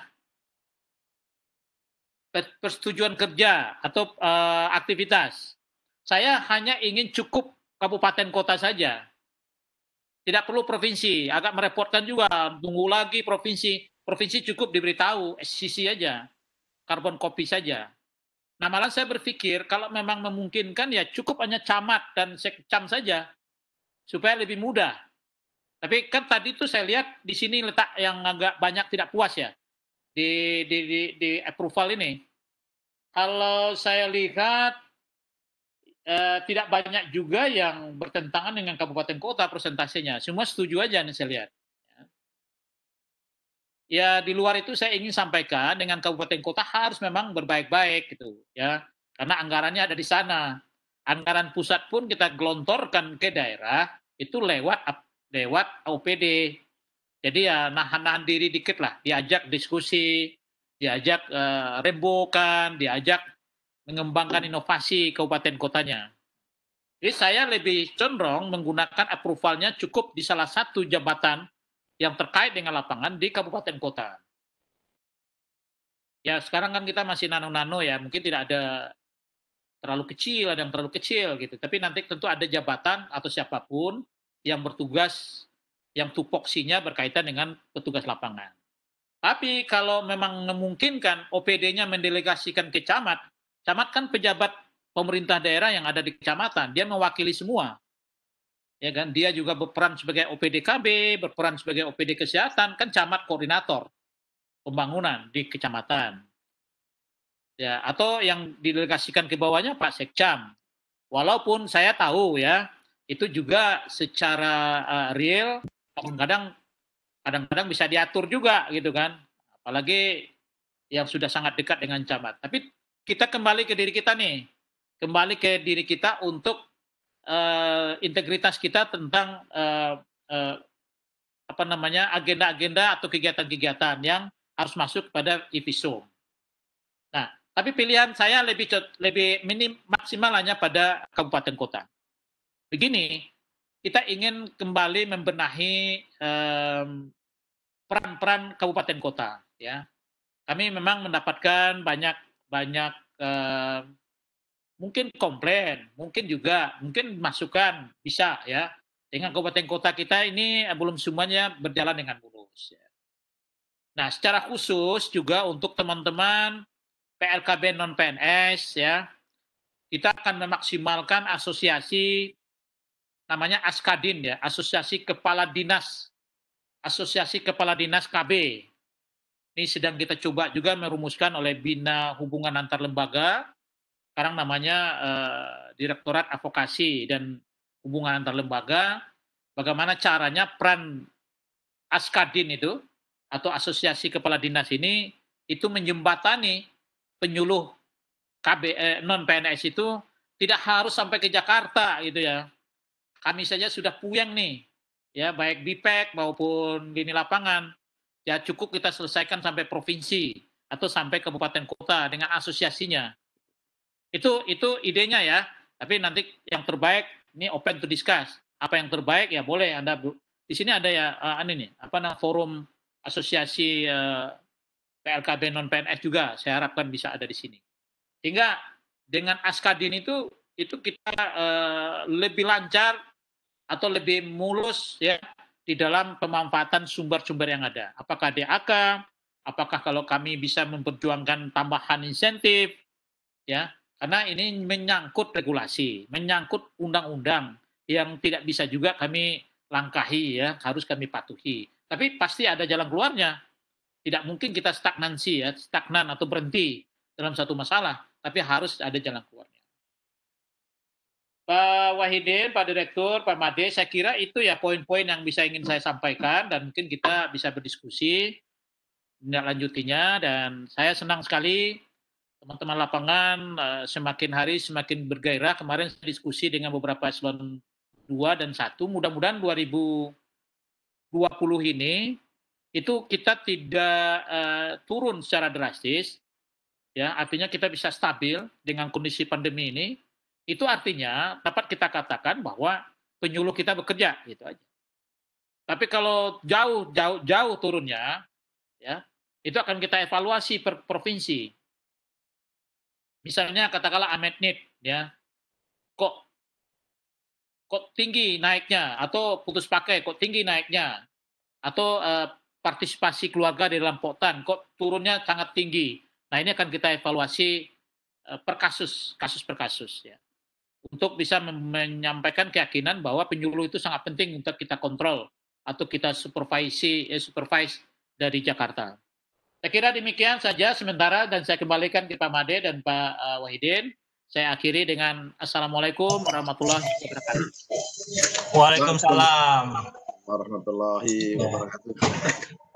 persetujuan kerja atau uh, aktivitas. Saya hanya ingin cukup kabupaten kota saja. Tidak perlu provinsi, agak merepotkan juga. Tunggu lagi provinsi. Provinsi cukup diberitahu, eh, sisi aja. Karbon kopi saja. Nah malah saya berpikir kalau memang memungkinkan ya cukup hanya camat dan sekcam saja. Supaya lebih mudah. Tapi kan tadi tuh saya lihat di sini letak yang agak banyak tidak puas ya di di di, di approval ini. Kalau saya lihat eh, tidak banyak juga yang bertentangan dengan kabupaten kota presentasinya. Semua setuju aja nih saya lihat. Ya di luar itu saya ingin sampaikan dengan kabupaten kota harus memang berbaik-baik gitu ya. Karena anggarannya ada di sana. Anggaran pusat pun kita gelontorkan ke daerah itu lewat lewat OPD. Jadi ya nahan-nahan diri dikit lah, diajak diskusi, diajak uh, eh, rembokan, diajak mengembangkan inovasi kabupaten kotanya. Jadi saya lebih cenderung menggunakan approvalnya cukup di salah satu jabatan yang terkait dengan lapangan di kabupaten kota. Ya sekarang kan kita masih nano-nano ya, mungkin tidak ada terlalu kecil, ada yang terlalu kecil gitu. Tapi nanti tentu ada jabatan atau siapapun yang bertugas yang tupoksinya berkaitan dengan petugas lapangan. Tapi kalau memang memungkinkan OPD-nya mendelegasikan ke camat, camat kan pejabat pemerintah daerah yang ada di kecamatan, dia mewakili semua. Ya kan, dia juga berperan sebagai OPD KB, berperan sebagai OPD kesehatan, kan camat koordinator pembangunan di kecamatan. Ya, atau yang didelegasikan ke bawahnya Pak Sekcam. Walaupun saya tahu ya, itu juga secara uh, real kadang-kadang kadang-kadang bisa diatur juga gitu kan apalagi yang sudah sangat dekat dengan camat tapi kita kembali ke diri kita nih kembali ke diri kita untuk uh, integritas kita tentang uh, uh, apa namanya agenda-agenda atau kegiatan-kegiatan yang harus masuk pada IPSOM. Nah, tapi pilihan saya lebih lebih minim maksimal hanya pada kabupaten kota begini, kita ingin kembali membenahi peran-peran um, kabupaten kota. Ya, kami memang mendapatkan banyak banyak mungkin komplain, mungkin juga mungkin masukan bisa ya. Dengan kabupaten kota kita ini belum semuanya berjalan dengan mulus. Ya. Nah, secara khusus juga untuk teman-teman PLKB non PNS ya, kita akan memaksimalkan asosiasi namanya Askadin ya, Asosiasi Kepala Dinas Asosiasi Kepala Dinas KB. Ini sedang kita coba juga merumuskan oleh Bina Hubungan Antar Lembaga. Sekarang namanya eh, Direktorat Advokasi dan Hubungan Antar Lembaga. Bagaimana caranya peran Askadin itu atau Asosiasi Kepala Dinas ini itu menjembatani penyuluh KB eh, non PNS itu tidak harus sampai ke Jakarta gitu ya. Kami saja sudah puyeng nih, ya baik BIPEK maupun lini lapangan. Ya cukup kita selesaikan sampai provinsi atau sampai kabupaten kota dengan asosiasinya. Itu itu idenya ya. Tapi nanti yang terbaik ini open to discuss. Apa yang terbaik ya boleh Anda di sini ada ya uh, eh, ini anu nih, apa namanya forum asosiasi uh, eh, PLKB non PNS juga saya harapkan bisa ada di sini. Sehingga dengan Askadin itu itu kita uh, lebih lancar atau lebih mulus ya di dalam pemanfaatan sumber-sumber yang ada. Apakah DAK, apakah kalau kami bisa memperjuangkan tambahan insentif ya karena ini menyangkut regulasi, menyangkut undang-undang yang tidak bisa juga kami langkahi ya, harus kami patuhi. Tapi pasti ada jalan keluarnya. Tidak mungkin kita stagnansi ya, stagnan atau berhenti dalam satu masalah, tapi harus ada jalan keluar. Pak eh, Wahidin, Pak Direktur, Pak Made, saya kira itu ya poin-poin yang bisa ingin saya sampaikan dan mungkin kita bisa berdiskusi tindak lanjutinya dan saya senang sekali teman-teman lapangan eh, semakin hari semakin bergairah. Kemarin saya diskusi dengan beberapa eselon 2 dan 1, mudah-mudahan 2020 ini itu kita tidak uh, turun secara drastis ya artinya kita bisa stabil dengan kondisi pandemi ini itu artinya dapat kita katakan bahwa penyuluh kita bekerja gitu aja. Tapi kalau jauh jauh jauh turunnya ya, itu akan kita evaluasi per provinsi. Misalnya katakanlah Amednit ya. Kok kok tinggi naiknya atau putus pakai kok tinggi naiknya atau eh, partisipasi keluarga di dalam potan kok turunnya sangat tinggi. Nah, ini akan kita evaluasi eh, per kasus, kasus per kasus ya untuk bisa menyampaikan keyakinan bahwa penyuluh itu sangat penting untuk kita kontrol atau kita supervisi eh, supervise dari Jakarta. Saya kira demikian saja sementara dan saya kembalikan ke Pak Made dan Pak eh, Wahidin. Saya akhiri dengan Assalamualaikum warahmatullahi wabarakatuh. Waalaikumsalam. Warahmatullahi ya. wabarakatuh.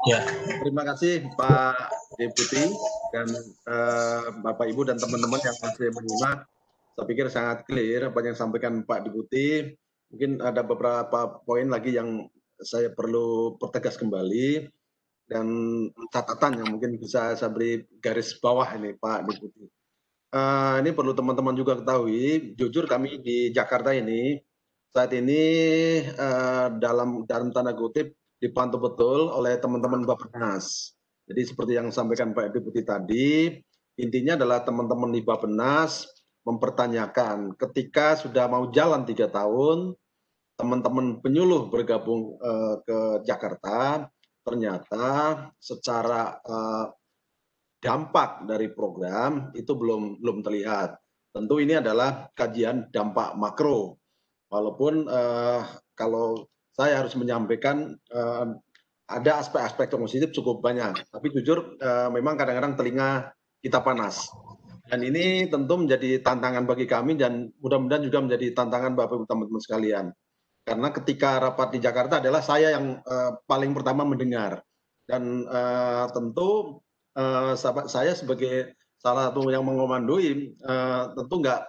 Ya. Terima kasih Pak Deputi dan uh, Bapak Ibu dan teman-teman yang masih menyimak saya pikir sangat clear apa yang sampaikan Pak Deputi. Mungkin ada beberapa poin lagi yang saya perlu pertegas kembali dan catatan yang mungkin bisa saya beri garis bawah ini Pak Deputi. Uh, ini perlu teman-teman juga ketahui, jujur kami di Jakarta ini saat ini uh, dalam dalam tanda kutip dipantau betul oleh teman-teman Bappenas. Jadi seperti yang sampaikan Pak Deputi tadi, intinya adalah teman-teman di Bappenas mempertanyakan ketika sudah mau jalan tiga tahun teman-teman penyuluh bergabung uh, ke Jakarta ternyata secara uh, dampak dari program itu belum belum terlihat tentu ini adalah kajian dampak makro walaupun uh, kalau saya harus menyampaikan uh, ada aspek-aspek positif cukup banyak tapi jujur uh, memang kadang-kadang telinga kita panas dan ini tentu menjadi tantangan bagi kami dan mudah-mudahan juga menjadi tantangan bapak ibu teman-teman sekalian karena ketika rapat di Jakarta adalah saya yang uh, paling pertama mendengar dan uh, tentu uh, sahabat saya sebagai salah satu yang mengomandoi uh, tentu nggak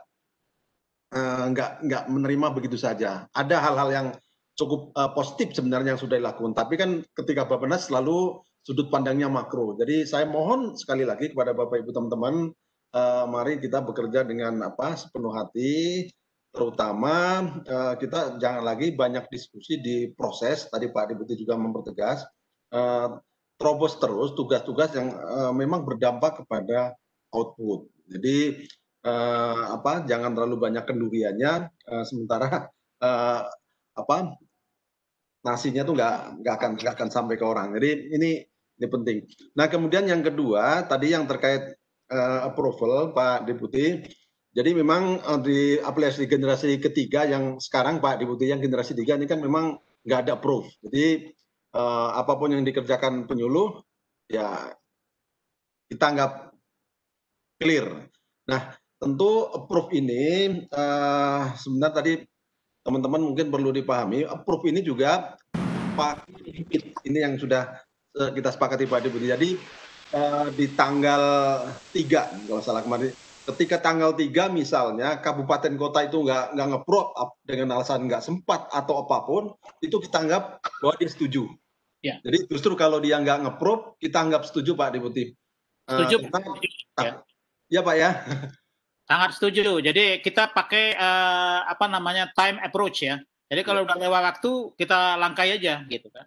uh, nggak menerima begitu saja ada hal-hal yang cukup uh, positif sebenarnya yang sudah dilakukan tapi kan ketika bapak Nas selalu sudut pandangnya makro jadi saya mohon sekali lagi kepada Bapak Ibu teman-teman Eh, mari kita bekerja dengan apa sepenuh hati terutama eh, kita jangan lagi banyak diskusi di proses tadi Pak Deputi juga mempertegas eh, terobos terus tugas-tugas yang memang berdampak kepada output jadi apa jangan terlalu banyak kenduriannya sementara apa nasinya tuh nggak nggak akan nggak akan sampai ke orang jadi ini ini penting nah kemudian yang kedua tadi yang terkait Eh, approval Pak Deputi. Jadi memang eh, di aplikasi generasi ketiga yang sekarang Pak Deputi yang generasi tiga ini kan memang nggak ada proof. Jadi uh, apapun yang dikerjakan penyuluh ya kita anggap clear. Nah tentu proof ini eh, sebenarnya tadi teman-teman mungkin perlu dipahami proof ini juga Pak ini yang sudah kita sepakati Pak Deputi. Jadi Eh, di tanggal tiga kalau salah kemarin ketika tanggal tiga misalnya kabupaten kota itu nggak nggak ngeprop dengan alasan nggak sempat atau apapun itu kita anggap bahwa dia setuju ya. jadi justru kalau dia nggak ngeprop kita anggap setuju pak deputi eh, setuju uh, kita, ya. ya pak ya sangat setuju jadi kita pakai uh, apa namanya time approach ya jadi kalau ya. udah lewat waktu kita langkai aja gitu kan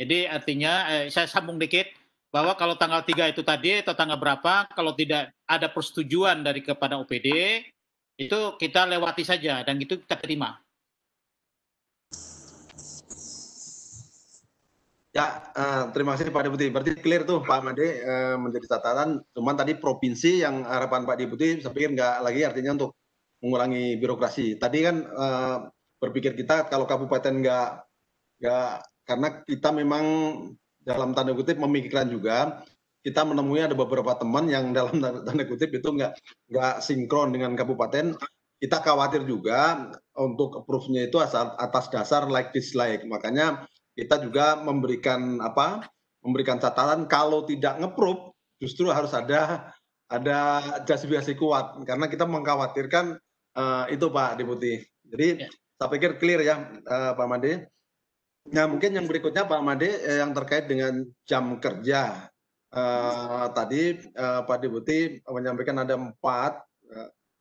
jadi artinya eh, saya sambung dikit bahwa kalau tanggal 3 itu tadi atau tanggal berapa kalau tidak ada persetujuan dari kepada OPD itu kita lewati saja dan itu kita terima. Ya, uh, terima kasih Pak Deputi. Berarti clear tuh Pak Made uh, menjadi catatan. Cuman tadi provinsi yang harapan Pak Deputi saya pikir nggak lagi artinya untuk mengurangi birokrasi. Tadi kan uh, berpikir kita kalau kabupaten nggak nggak karena kita memang dalam tanda kutip memikirkan juga kita menemui ada beberapa teman yang dalam tanda kutip itu nggak nggak sinkron dengan kabupaten kita khawatir juga untuk approve-nya itu asal, atas dasar like dislike makanya kita juga memberikan apa memberikan catatan kalau tidak ngeprove justru harus ada ada justifikasi kuat karena kita mengkhawatirkan uh, itu Pak Deputi jadi ya. saya pikir clear ya uh, Pak Made nah mungkin yang berikutnya pak made eh, yang terkait dengan jam kerja eh, tadi eh, pak deputi menyampaikan ada empat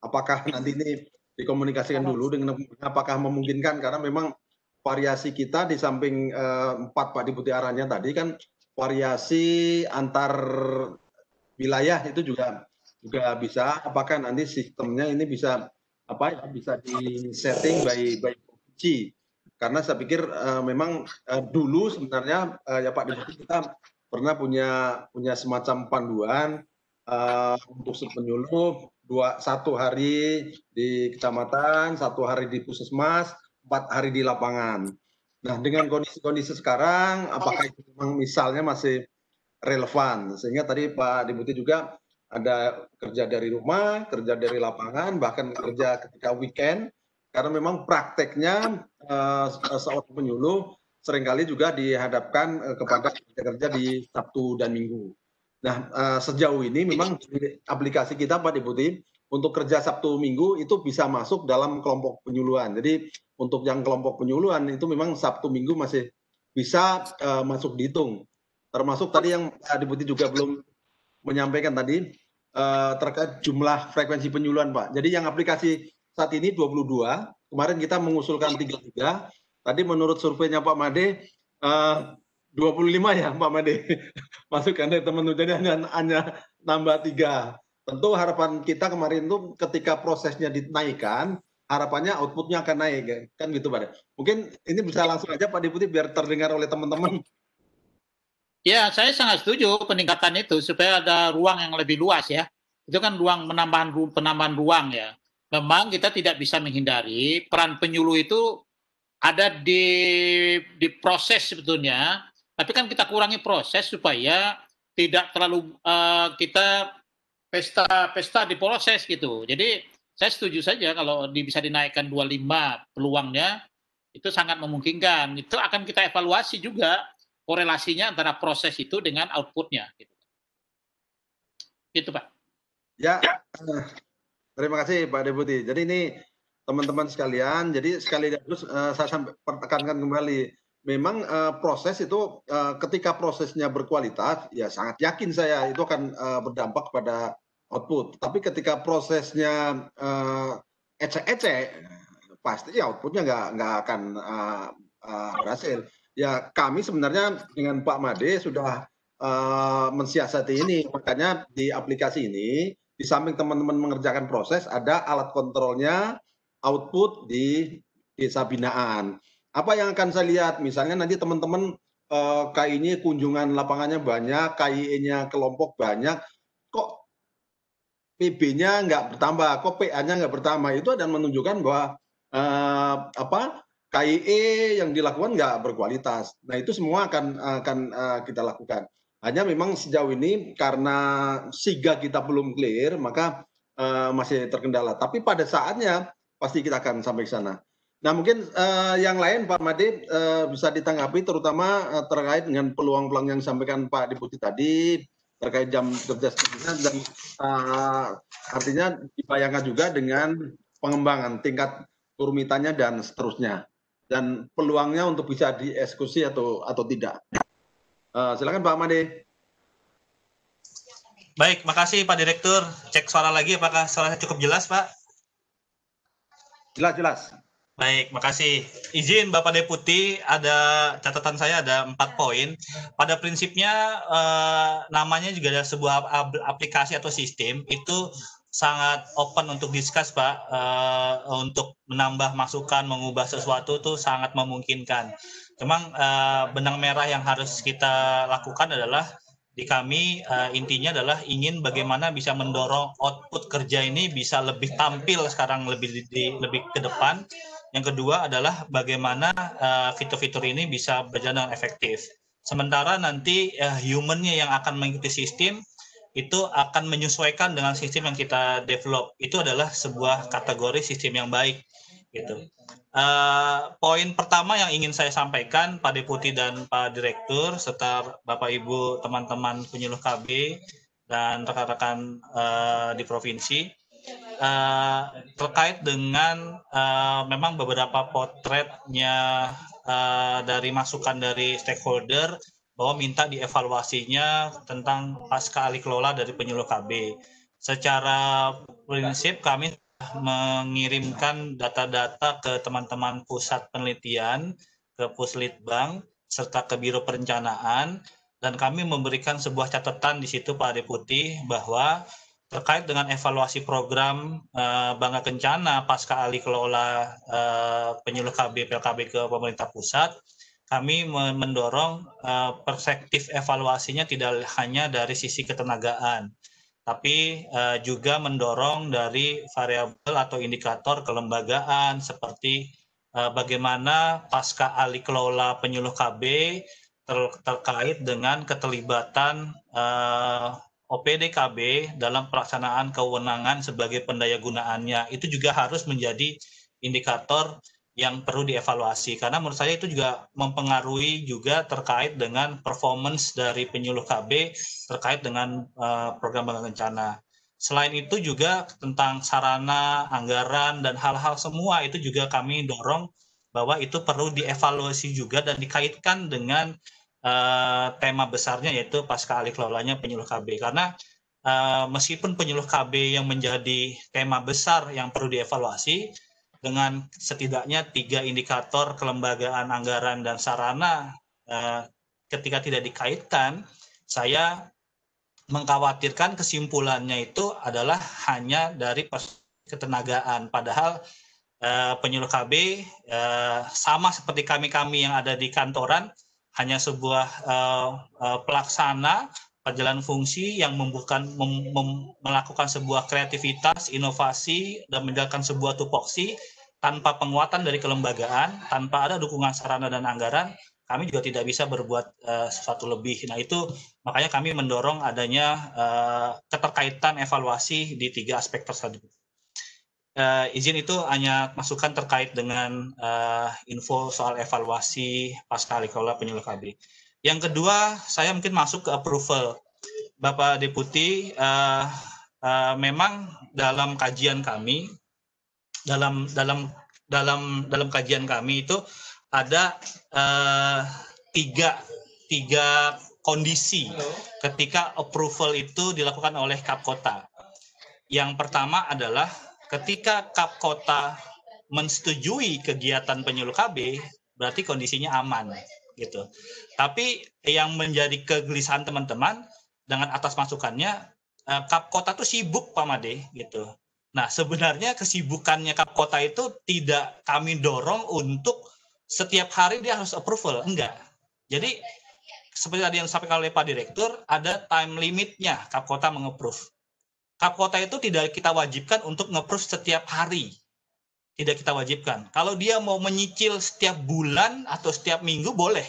apakah nanti ini dikomunikasikan dulu dengan apakah memungkinkan karena memang variasi kita di samping empat Pak Deputi arahnya tadi kan variasi antar wilayah itu juga juga bisa apakah nanti sistemnya ini bisa apa ya, bisa di setting by by provinsi karena saya pikir eh, memang eh, dulu sebenarnya eh, ya Pak Deputi kita pernah punya punya semacam panduan untuk penyuluh satu hari di kecamatan, satu hari di puskesmas, empat hari di lapangan. Nah dengan kondisi-kondisi sekarang, apakah itu memang misalnya masih relevan? Sehingga tadi Pak Deputi juga ada kerja dari rumah, kerja dari lapangan, bahkan kerja ketika weekend karena memang prakteknya eh, seorang penyuluh seringkali juga dihadapkan eh, kepada kerja-kerja di Sabtu dan Minggu. Nah, eh, sejauh ini memang aplikasi kita Pak Deputi untuk kerja Sabtu Minggu itu bisa masuk dalam kelompok penyuluhan. Jadi untuk yang kelompok penyuluhan itu memang Sabtu Minggu masih bisa uh, masuk dihitung. Termasuk tadi yang Pak Deputi juga belum menyampaikan tadi uh, terkait jumlah frekuensi penyuluhan Pak. Jadi yang aplikasi saat ini 22, kemarin kita mengusulkan 33, tadi menurut surveinya Pak Made, eh, uh, 25 ya Pak Made, masukkan dari eh, teman teman hanya, hanya nambah 3. Tentu harapan kita kemarin itu ketika prosesnya dinaikkan, harapannya outputnya akan naik, ya. kan gitu Pak. Mungkin ini bisa langsung aja Pak Deputi biar terdengar oleh teman-teman. Ya, saya sangat setuju peningkatan itu supaya ada ruang yang lebih luas ya. Itu kan ruang penambahan penambahan ruang ya memang kita tidak bisa menghindari peran penyuluh itu ada di di proses sebetulnya, tapi kan kita kurangi proses supaya tidak terlalu uh, kita pesta-pesta di proses gitu. Jadi saya setuju saja kalau bisa dinaikkan 25 peluangnya itu sangat memungkinkan. Itu akan kita evaluasi juga korelasinya antara proses itu dengan outputnya gitu. Gitu Pak. Ya. ya. Eh, Terima kasih Pak Deputi. Jadi ini teman-teman sekalian, jadi sekali terus uh, eh, saya sampai tekankan kembali, memang uh, proses itu uh, ketika prosesnya berkualitas, ya sangat yakin saya itu akan uh, berdampak pada output. Tapi ketika prosesnya uh, ece-ece, pasti ya outputnya nggak nggak akan uh, uh, berhasil. Ya kami sebenarnya dengan Pak Made sudah uh, mensiasati ini, makanya di aplikasi ini di samping teman-teman mengerjakan proses, ada alat kontrolnya output di desa binaan. Apa yang akan saya lihat? Misalnya nanti teman-teman eh, ki ini kunjungan lapangannya banyak, KIE-nya kelompok banyak, kok PB-nya nggak bertambah, kok PA-nya nggak bertambah? Itu dan menunjukkan bahwa eh, apa KIE yang dilakukan nggak berkualitas. Nah itu semua akan akan eh, kita lakukan hanya memang sejauh ini karena siga kita belum clear maka eh, masih terkendala tapi pada saatnya pasti kita akan sampai ke sana nah mungkin eh, yang lain Pak Made eh, bisa ditanggapi terutama terkait dengan peluang-peluang yang disampaikan Pak Deputi tadi terkait jam kerja sebelumnya dan uh, artinya dibayangkan juga dengan pengembangan tingkat kurmitanya dan seterusnya dan peluangnya untuk bisa dieksekusi atau atau tidak. Eh, silakan Pak Made. Baik, makasih Pak Direktur. Cek suara lagi, apakah suara cukup jelas, Pak? Jelas, jelas. Baik, makasih. Izin Bapak Deputi, ada catatan saya ada empat poin. Pada prinsipnya eh, namanya juga ada sebuah aplikasi atau sistem itu sangat open untuk discuss Pak, eh, untuk menambah masukan, mengubah sesuatu itu sangat memungkinkan. Memang uh, eh, benang merah yang harus kita lakukan adalah di kami uh, intinya adalah ingin bagaimana bisa mendorong output kerja ini bisa lebih tampil sekarang lebih di, lebih ke depan. Yang kedua adalah bagaimana eh, fitur-fitur uh, ini bisa berjalan dengan efektif. Sementara nanti uh, humannya yang akan mengikuti sistem itu akan menyesuaikan dengan sistem yang kita develop. Itu adalah sebuah kategori sistem yang baik gitu. Uh, poin pertama yang ingin saya sampaikan Pak Deputi dan Pak Direktur serta Bapak Ibu teman-teman penyuluh KB dan rekan-rekan uh, di provinsi uh, terkait dengan uh, memang beberapa potretnya uh, dari masukan dari stakeholder bahwa minta dievaluasinya tentang pasca alih kelola dari penyuluh KB. Secara prinsip kami mengirimkan data-data ke teman-teman pusat penelitian, ke Puslitbang, serta ke Biro Perencanaan, dan kami memberikan sebuah catatan di situ Pak Deputi bahwa terkait dengan evaluasi program eh, Bangga Kencana pasca alih kelola eh, penyuluh KB PLKB ke pemerintah pusat, kami mendorong eh, perspektif evaluasinya tidak hanya dari sisi ketenagaan, tapi uh, juga mendorong dari variabel atau indikator kelembagaan seperti uh, bagaimana pasca alih kelola penyuluh KB ter terkait dengan keterlibatan uh, eh, OPD KB dalam pelaksanaan kewenangan sebagai pendaya gunaannya itu juga harus menjadi indikator yang perlu dievaluasi karena menurut saya itu juga mempengaruhi juga terkait dengan performance dari penyuluh KB terkait dengan uh, program bangun rencana. Selain itu juga tentang sarana, anggaran dan hal-hal semua itu juga kami dorong bahwa itu perlu dievaluasi juga dan dikaitkan dengan uh, tema besarnya yaitu pasca alih kelolanya penyuluh KB karena uh, meskipun penyuluh KB yang menjadi tema besar yang perlu dievaluasi dengan setidaknya tiga indikator kelembagaan anggaran dan sarana eh, ketika tidak dikaitkan, saya mengkhawatirkan kesimpulannya itu adalah hanya dari ketenagaan. Padahal eh, penyuluh KB eh, sama seperti kami-kami yang ada di kantoran, hanya sebuah eh, eh pelaksana perjalanan fungsi yang membutuhkan mem, mem, melakukan sebuah kreativitas, inovasi dan menjalankan sebuah tupoksi tanpa penguatan dari kelembagaan, tanpa ada dukungan sarana dan anggaran, kami juga tidak bisa berbuat uh, sesuatu lebih. Nah, itu makanya kami mendorong adanya uh, keterkaitan evaluasi di tiga aspek tersebut. Uh, izin itu hanya masukan terkait dengan uh, info soal evaluasi pasca likola penyuluh KB. Yang kedua, saya mungkin masuk ke approval. Bapak Deputi, uh, uh, memang dalam kajian kami, dalam dalam dalam dalam kajian kami itu ada uh, tiga tiga kondisi ketika approval itu dilakukan oleh kap kota. Yang pertama adalah ketika kap kota menyetujui kegiatan penyuluh KB, berarti kondisinya aman gitu. Tapi yang menjadi kegelisahan teman-teman dengan atas masukannya eh, kap kota tuh sibuk Pak Made gitu. Nah, sebenarnya kesibukannya kap kota itu tidak kami dorong untuk setiap hari dia harus approval, enggak. Jadi seperti tadi yang disampaikan oleh Pak Direktur, ada time limitnya kap kota mengeproof. Kap kota itu tidak kita wajibkan untuk ngeproof setiap hari tidak kita wajibkan. Kalau dia mau menyicil setiap bulan atau setiap minggu boleh.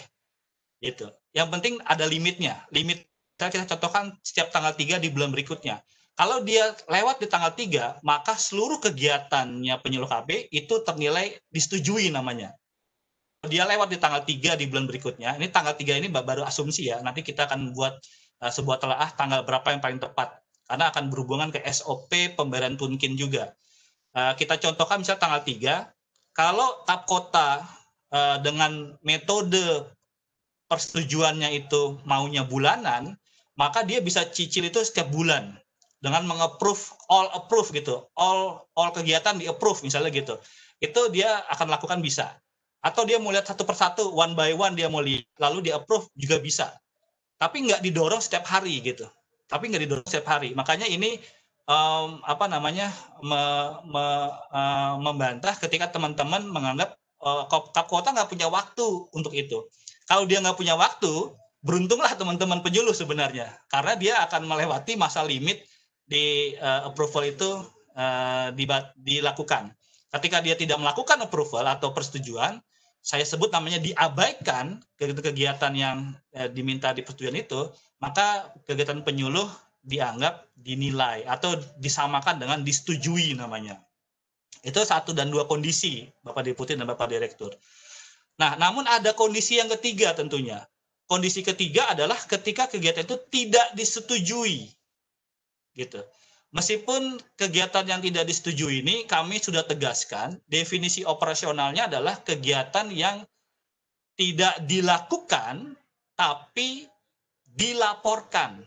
Gitu. Yang penting ada limitnya. Limit kita, kita contohkan setiap tanggal 3 di bulan berikutnya. Kalau dia lewat di tanggal 3, maka seluruh kegiatannya penyuluh KB itu ternilai disetujui namanya. Dia lewat di tanggal 3 di bulan berikutnya. Ini tanggal 3 ini baru asumsi ya. Nanti kita akan buat eh, sebuah telaah tanggal berapa yang paling tepat. Karena akan berhubungan ke SOP pemberian tunkin juga Eh, kita contohkan misalnya tanggal 3, kalau tap kota eh, dengan metode persetujuannya itu maunya bulanan, maka dia bisa cicil itu setiap bulan dengan mengapprove all approve gitu all all kegiatan di approve misalnya gitu itu dia akan lakukan bisa atau dia mau lihat satu persatu one by one dia mau lihat lalu diapprove approve juga bisa tapi nggak didorong setiap hari gitu tapi nggak didorong setiap hari makanya ini um, apa namanya me, me, uh, membantah ketika teman-teman menganggap uh, e, kota nggak punya waktu untuk itu. Kalau dia nggak punya waktu, beruntunglah teman-teman penyuluh sebenarnya, karena dia akan melewati masa limit di uh, approval itu uh, dilakukan. Ketika dia tidak melakukan approval atau persetujuan, saya sebut namanya diabaikan kegiatan yang eh, diminta persetujuan itu, maka kegiatan penyuluh dianggap dinilai atau disamakan dengan disetujui namanya. Itu satu dan dua kondisi Bapak Deputi dan Bapak Direktur. Nah, namun ada kondisi yang ketiga tentunya. Kondisi ketiga adalah ketika kegiatan itu tidak disetujui. Gitu. Meskipun kegiatan yang tidak disetujui ini kami sudah tegaskan, definisi operasionalnya adalah kegiatan yang tidak dilakukan tapi dilaporkan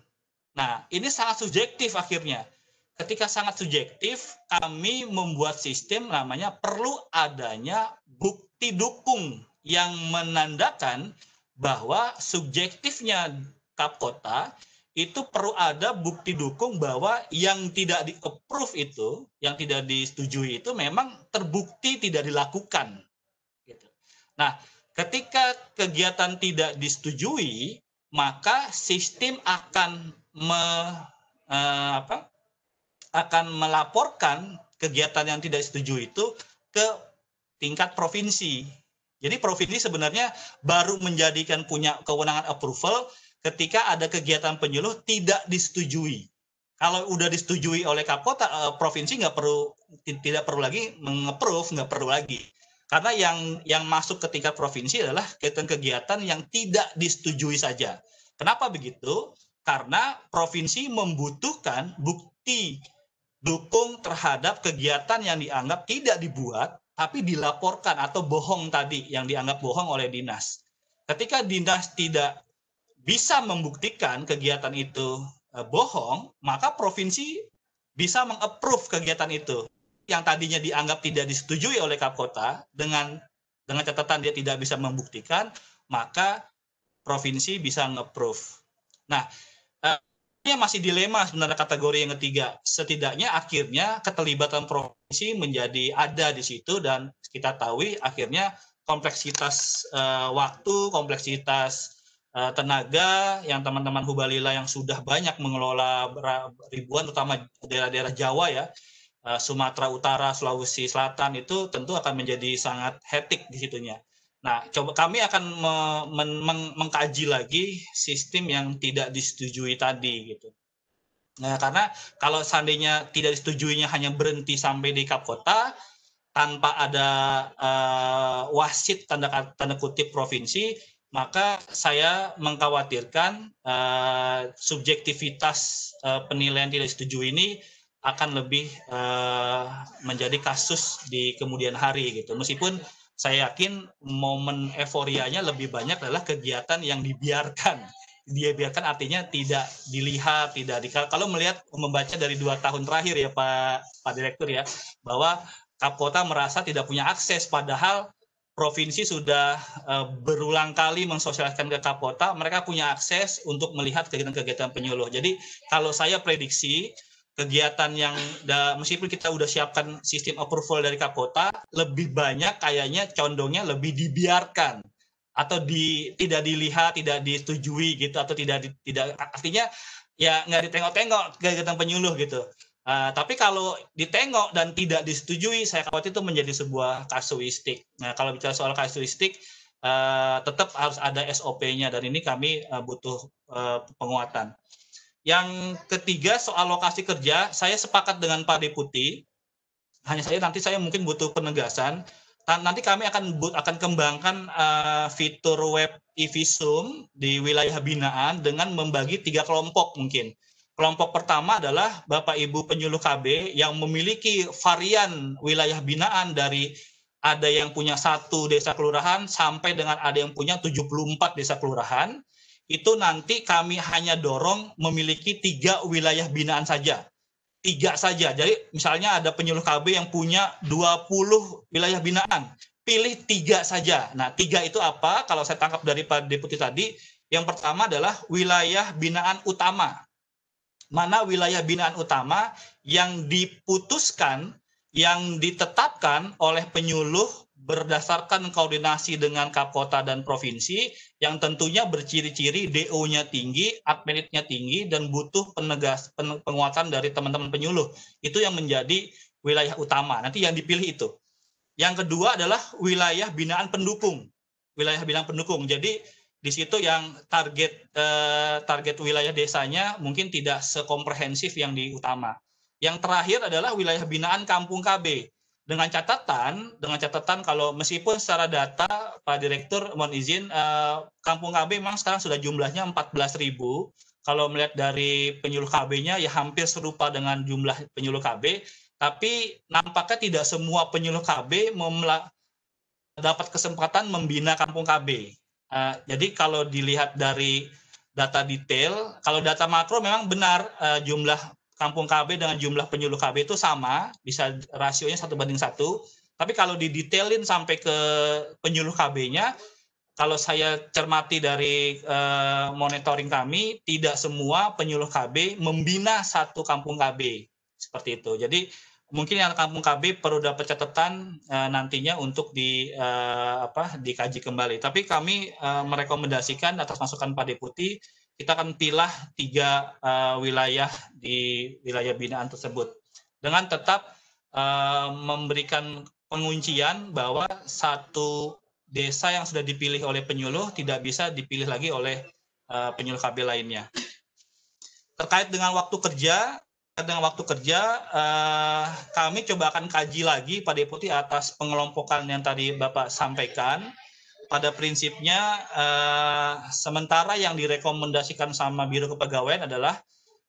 Nah, ini sangat subjektif akhirnya. Ketika sangat subjektif, kami membuat sistem namanya perlu adanya bukti dukung yang menandakan bahwa subjektifnya kap kota itu perlu ada bukti dukung bahwa yang tidak di approve itu, yang tidak disetujui itu memang terbukti tidak dilakukan. Gitu. Nah, ketika kegiatan tidak disetujui, maka sistem akan me, uh, apa, akan melaporkan kegiatan yang tidak setuju itu ke tingkat provinsi. Jadi provinsi sebenarnya baru menjadikan punya kewenangan approval ketika ada kegiatan penyuluh tidak disetujui. Kalau udah disetujui oleh kapota eh, provinsi nggak perlu tidak perlu lagi mengeproof nggak perlu lagi karena yang yang masuk ke tingkat provinsi adalah kegiatan-kegiatan yang tidak disetujui saja. Kenapa begitu? karena provinsi membutuhkan bukti dukung terhadap kegiatan yang dianggap tidak dibuat tapi dilaporkan atau bohong tadi yang dianggap bohong oleh dinas. Ketika dinas tidak bisa membuktikan kegiatan itu eh, bohong, maka provinsi bisa mengapprove kegiatan itu yang tadinya dianggap tidak disetujui oleh Kapkota dengan dengan catatan dia tidak bisa membuktikan, maka provinsi bisa mengapprove. Nah, masih dilema sebenarnya kategori yang ketiga. Setidaknya akhirnya keterlibatan provinsi menjadi ada di situ dan kita tahu akhirnya kompleksitas uh, waktu, kompleksitas uh, tenaga yang teman-teman Hubalila yang sudah banyak mengelola ribuan terutama daerah-daerah Jawa ya, eh, Sumatera Utara, Sulawesi Selatan itu tentu akan menjadi sangat hetik di situnya. Nah, coba kami akan me, men, meng, mengkaji lagi sistem yang tidak disetujui tadi gitu. Nah, karena kalau seandainya tidak disetujuinya hanya berhenti sampai di kap kota tanpa ada uh, wasit tanda tanda kutip provinsi, maka saya mengkhawatirkan uh, subjektivitas uh, penilaian tidak setuju ini akan lebih uh, menjadi kasus di kemudian hari gitu. Meskipun saya yakin momen euforianya lebih banyak adalah kegiatan yang dibiarkan. Dia biarkan artinya tidak dilihat, tidak di kalau melihat membaca dari dua tahun terakhir ya Pak Pak Direktur ya bahwa kapota merasa tidak punya akses padahal provinsi sudah eh, berulang kali mensosialisasikan ke Kapota, mereka punya akses untuk melihat kegiatan-kegiatan penyuluh. Jadi kalau saya prediksi kegiatan yang da, meskipun kita udah siapkan sistem approval dari Kapota, lebih banyak kayaknya condongnya lebih dibiarkan atau di tidak dilihat, tidak disetujui gitu atau tidak tidak artinya ya nggak ditengok-tengok kegiatan penyuluh gitu. Uh, tapi kalau ditengok dan tidak disetujui, saya khawatir itu menjadi sebuah kasuistik. Nah, kalau bicara soal kasuistik, uh, tetap harus ada SOP-nya dan ini kami uh, butuh uh, penguatan. Yang ketiga soal lokasi kerja, saya sepakat dengan Pak Deputi. Hanya saya nanti saya mungkin butuh penegasan. Nanti kami akan akan kembangkan uh, fitur web Evisum di wilayah binaan dengan membagi tiga kelompok mungkin. Kelompok pertama adalah Bapak Ibu penyuluh KB yang memiliki varian wilayah binaan dari ada yang punya satu desa kelurahan sampai dengan ada yang punya 74 desa kelurahan itu nanti kami hanya dorong memiliki tiga wilayah binaan saja. Tiga saja. Jadi misalnya ada penyuluh KB yang punya 20 wilayah binaan. Pilih tiga saja. Nah, tiga itu apa? Kalau saya tangkap dari Pak Deputi tadi, yang pertama adalah wilayah binaan utama. Mana wilayah binaan utama yang diputuskan, yang ditetapkan oleh penyuluh berdasarkan koordinasi dengan kota dan Provinsi yang tentunya berciri-ciri DO-nya tinggi, adminitnya tinggi, dan butuh penegas pen, penguatan dari teman-teman penyuluh. Itu yang menjadi wilayah utama, nanti yang dipilih itu. Yang kedua adalah wilayah binaan pendukung. Wilayah binaan pendukung, jadi di situ yang target eh, target wilayah desanya mungkin tidak sekomprehensif yang di utama Yang terakhir adalah wilayah binaan kampung KB dengan catatan dengan catatan kalau meskipun secara data Pak Direktur mohon izin eh, Kampung KB memang sekarang sudah jumlahnya 14.000 kalau melihat dari penyuluh KB-nya ya hampir serupa dengan jumlah penyuluh KB tapi nampaknya tidak semua penyuluh KB memla- dapat kesempatan membina Kampung KB Eh, jadi kalau dilihat dari data detail kalau data makro memang benar eh, jumlah kampung KB dengan jumlah penyuluh KB itu sama, bisa rasionya satu banding satu. Tapi kalau didetailin sampai ke penyuluh KB-nya, kalau saya cermati dari uh, monitoring kami, tidak semua penyuluh KB membina satu kampung KB seperti itu. Jadi mungkin yang kampung KB perlu dapat catatan uh, eh, nantinya untuk di uh, apa dikaji kembali. Tapi kami uh, merekomendasikan atas masukan Pak Deputi kita akan pilah tiga uh, wilayah di wilayah binaan tersebut dengan tetap uh, memberikan penguncian bahwa satu desa yang sudah dipilih oleh penyuluh tidak bisa dipilih lagi oleh uh, penyuluh KB lainnya. Terkait dengan waktu kerja, dengan waktu kerja uh, kami coba akan kaji lagi Pak Deputi atas pengelompokan yang tadi Bapak sampaikan pada prinsipnya uh, sementara yang direkomendasikan sama Biro Kepegawaian adalah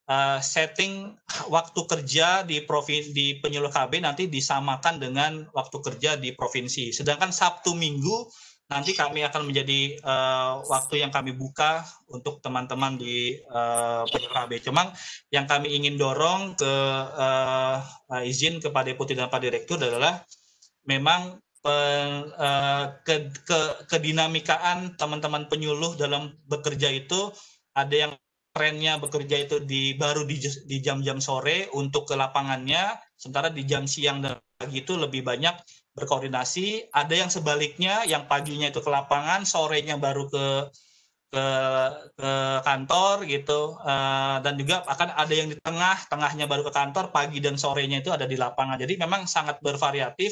uh, setting waktu kerja di provinsi di penyuluh KB nanti disamakan dengan waktu kerja di provinsi. Sedangkan Sabtu Minggu nanti kami akan menjadi uh, waktu yang kami buka untuk teman-teman di uh, KB. Cuman yang kami ingin dorong ke uh, izin kepada Deputi dan Pak Direktur adalah memang Eh, ke, ke, kedinamikaan teman-teman penyuluh dalam bekerja itu ada yang trennya bekerja itu di baru di di jam-jam sore untuk ke lapangannya sementara di jam siang dan pagi itu lebih banyak berkoordinasi ada yang sebaliknya yang paginya itu ke lapangan sorenya baru ke ke ke kantor gitu uh, dan juga akan ada yang di tengah tengahnya baru ke kantor pagi dan sorenya itu ada di lapangan jadi memang sangat bervariatif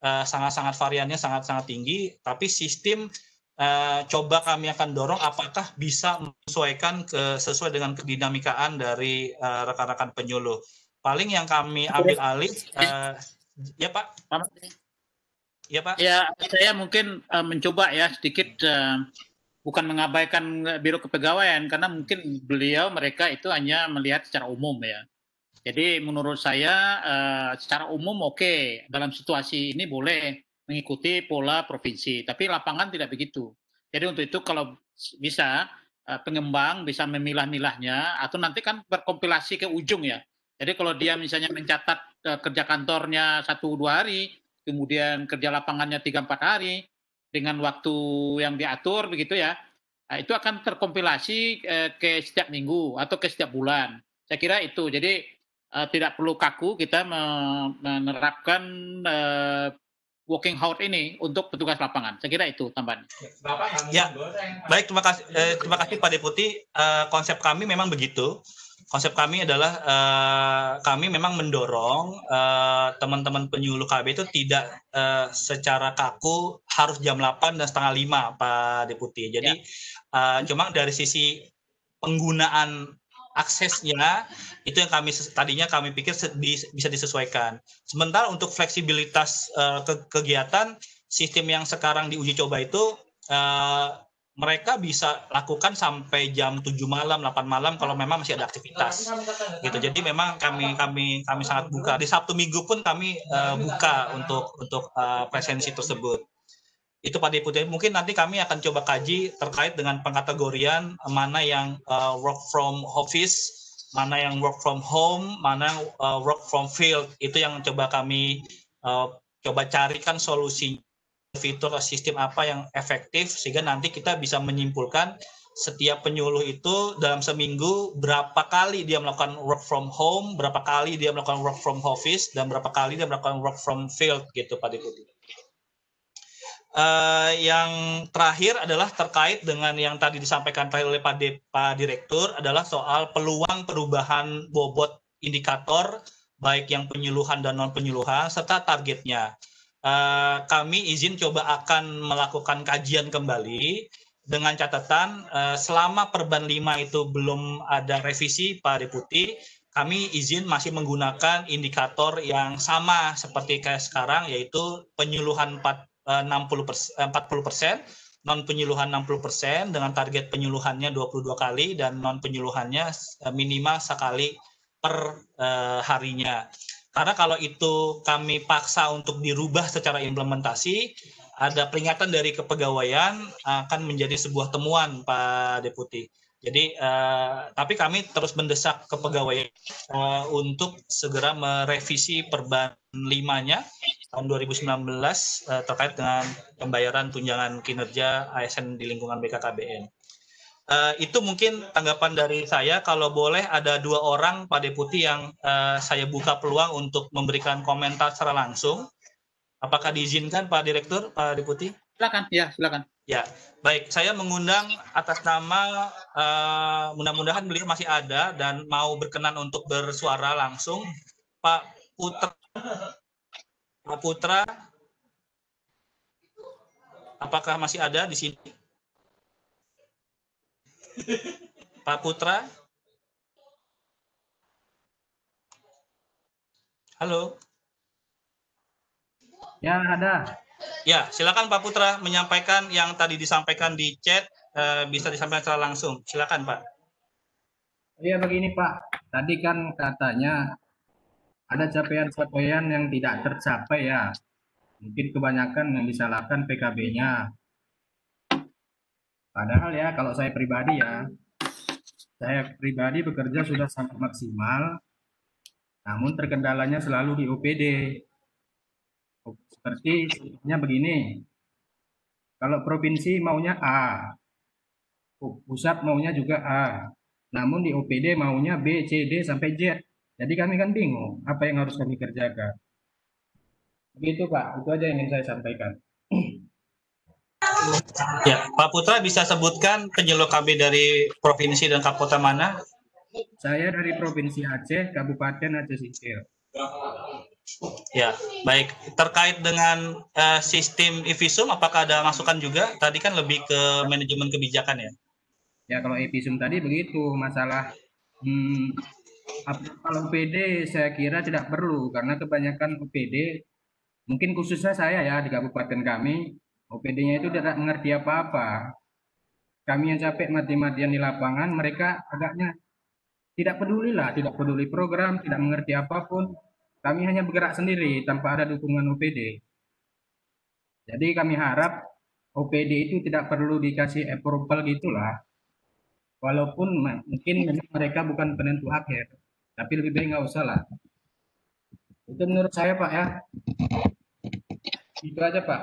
Eh, sangat-sangat variannya sangat-sangat tinggi, tapi sistem uh, coba kami akan dorong apakah bisa menyesuaikan ke sesuai dengan kedinamikaan dari eh, rekan-rekan uh, penyuluh. Paling yang kami ambil alih, uh, ya Pak. Ya Pak. Ya saya mungkin uh, mencoba ya sedikit uh, bukan mengabaikan biro kepegawaian karena mungkin beliau mereka itu hanya melihat secara umum ya. Jadi menurut saya eh, secara umum oke okay. dalam situasi ini boleh mengikuti pola provinsi, tapi lapangan tidak begitu. Jadi untuk itu kalau bisa eh, pengembang bisa memilah-milahnya atau nanti kan berkompilasi ke ujung ya. Jadi kalau dia misalnya mencatat eh, kerja kantornya satu dua hari, kemudian kerja lapangannya tiga empat hari dengan waktu yang diatur begitu ya, nah, itu akan terkompilasi ke setiap minggu atau ke setiap bulan. Saya kira itu. Jadi uh, tidak perlu kaku kita menerapkan uh, eh, working out ini untuk petugas lapangan. Saya kira itu tambahan. Ya, Bapak, ya, baik terima kasih eh, terima kasih Pak Deputi. Uh, konsep kami memang begitu. Konsep kami adalah uh, kami memang mendorong teman-teman uh, penyuluh KB itu tidak uh, secara kaku harus jam 8 dan setengah 5 Pak Deputi. Jadi ya. uh, cuma dari sisi penggunaan aksesnya itu yang kami tadinya kami pikir bisa disesuaikan. Sementara untuk fleksibilitas eh, kegiatan sistem yang sekarang diuji coba itu eh, mereka bisa lakukan sampai jam 7 malam, 8 malam kalau memang masih ada aktivitas. Gitu. Jadi memang kami kami kami sangat buka. Di Sabtu Minggu pun kami eh, buka untuk untuk presensi tersebut itu Pak Deputi. Mungkin nanti kami akan coba kaji terkait dengan pengkategorian mana yang uh, work from office, mana yang work from home, mana uh, work from field. Itu yang coba kami uh, coba carikan solusi fitur sistem apa yang efektif sehingga nanti kita bisa menyimpulkan setiap penyuluh itu dalam seminggu berapa kali dia melakukan work from home, berapa kali dia melakukan work from office, dan berapa kali dia melakukan work from field gitu Pak Deputi. Uh, yang terakhir adalah terkait dengan yang tadi disampaikan terakhir oleh Pak, De, Pak Direktur adalah soal peluang perubahan bobot indikator baik yang penyuluhan dan non penyuluhan serta targetnya. Uh, kami izin coba akan melakukan kajian kembali dengan catatan uh, selama Perban 5 itu belum ada revisi Pak Deputi, kami izin masih menggunakan indikator yang sama seperti kayak sekarang yaitu penyuluhan 4 60 eh, eh, persen, 40 persen, non penyuluhan 60 persen dengan target penyuluhannya 22 kali dan non penyuluhannya eh, minimal sekali per uh, harinya. Karena kalau itu kami paksa untuk dirubah secara implementasi, ada peringatan dari kepegawaian akan menjadi sebuah temuan Pak Deputi. Jadi, uh, tapi kami terus mendesak kepegawaian uh, untuk segera merevisi Perban 5-nya tahun 2019 uh, eh, terkait dengan pembayaran tunjangan kinerja ASN di lingkungan BKKBN. Uh, itu mungkin tanggapan dari saya. Kalau boleh, ada dua orang Pak Deputi yang uh, saya buka peluang untuk memberikan komentar secara langsung. Apakah diizinkan Pak Direktur, Pak Deputi? Silakan, ya silakan. Ya, baik. Saya mengundang atas nama uh, mudah-mudahan beliau masih ada dan mau berkenan untuk bersuara langsung Pak Putra. Pak Putra, apakah masih ada di sini? Pak Putra? Halo. Ya, ada. Ya, silakan Pak Putra menyampaikan yang tadi disampaikan di chat eh, bisa disampaikan secara langsung. Silakan Pak. Iya begini Pak, tadi kan katanya ada capaian-capaian yang tidak tercapai ya. Mungkin kebanyakan yang disalahkan PKB-nya. Padahal ya kalau saya pribadi ya, saya pribadi bekerja sudah sangat maksimal, namun terkendalanya selalu di OPD seperti ini begini. Kalau provinsi maunya A, pusat maunya juga A. Namun di OPD maunya B, C, D sampai J Jadi kami kan bingung apa yang harus kami kerjakan. Begitu Pak, itu aja yang ingin saya sampaikan. Ya, Pak Putra bisa sebutkan penyuluh kami dari provinsi dan kabupaten mana? Saya dari Provinsi Aceh, Kabupaten Aceh Singkil. Ya, baik. Terkait dengan uh, sistem Evisum, apakah ada masukan juga? Tadi kan lebih ke manajemen kebijakan ya? Ya, kalau Evisum tadi begitu masalah. Hmm, kalau OPD saya kira tidak perlu karena kebanyakan OPD mungkin khususnya saya ya di kabupaten kami, opd nya itu tidak mengerti apa-apa. Kami yang capek mati-matian di lapangan, mereka agaknya tidak peduli lah, tidak peduli program, tidak mengerti apapun kami hanya bergerak sendiri tanpa ada dukungan OPD. Jadi kami harap OPD itu tidak perlu dikasih approval gitulah. Walaupun mungkin mereka bukan penentu akhir, tapi lebih baik nggak usah lah. Itu menurut saya Pak ya. Itu aja Pak.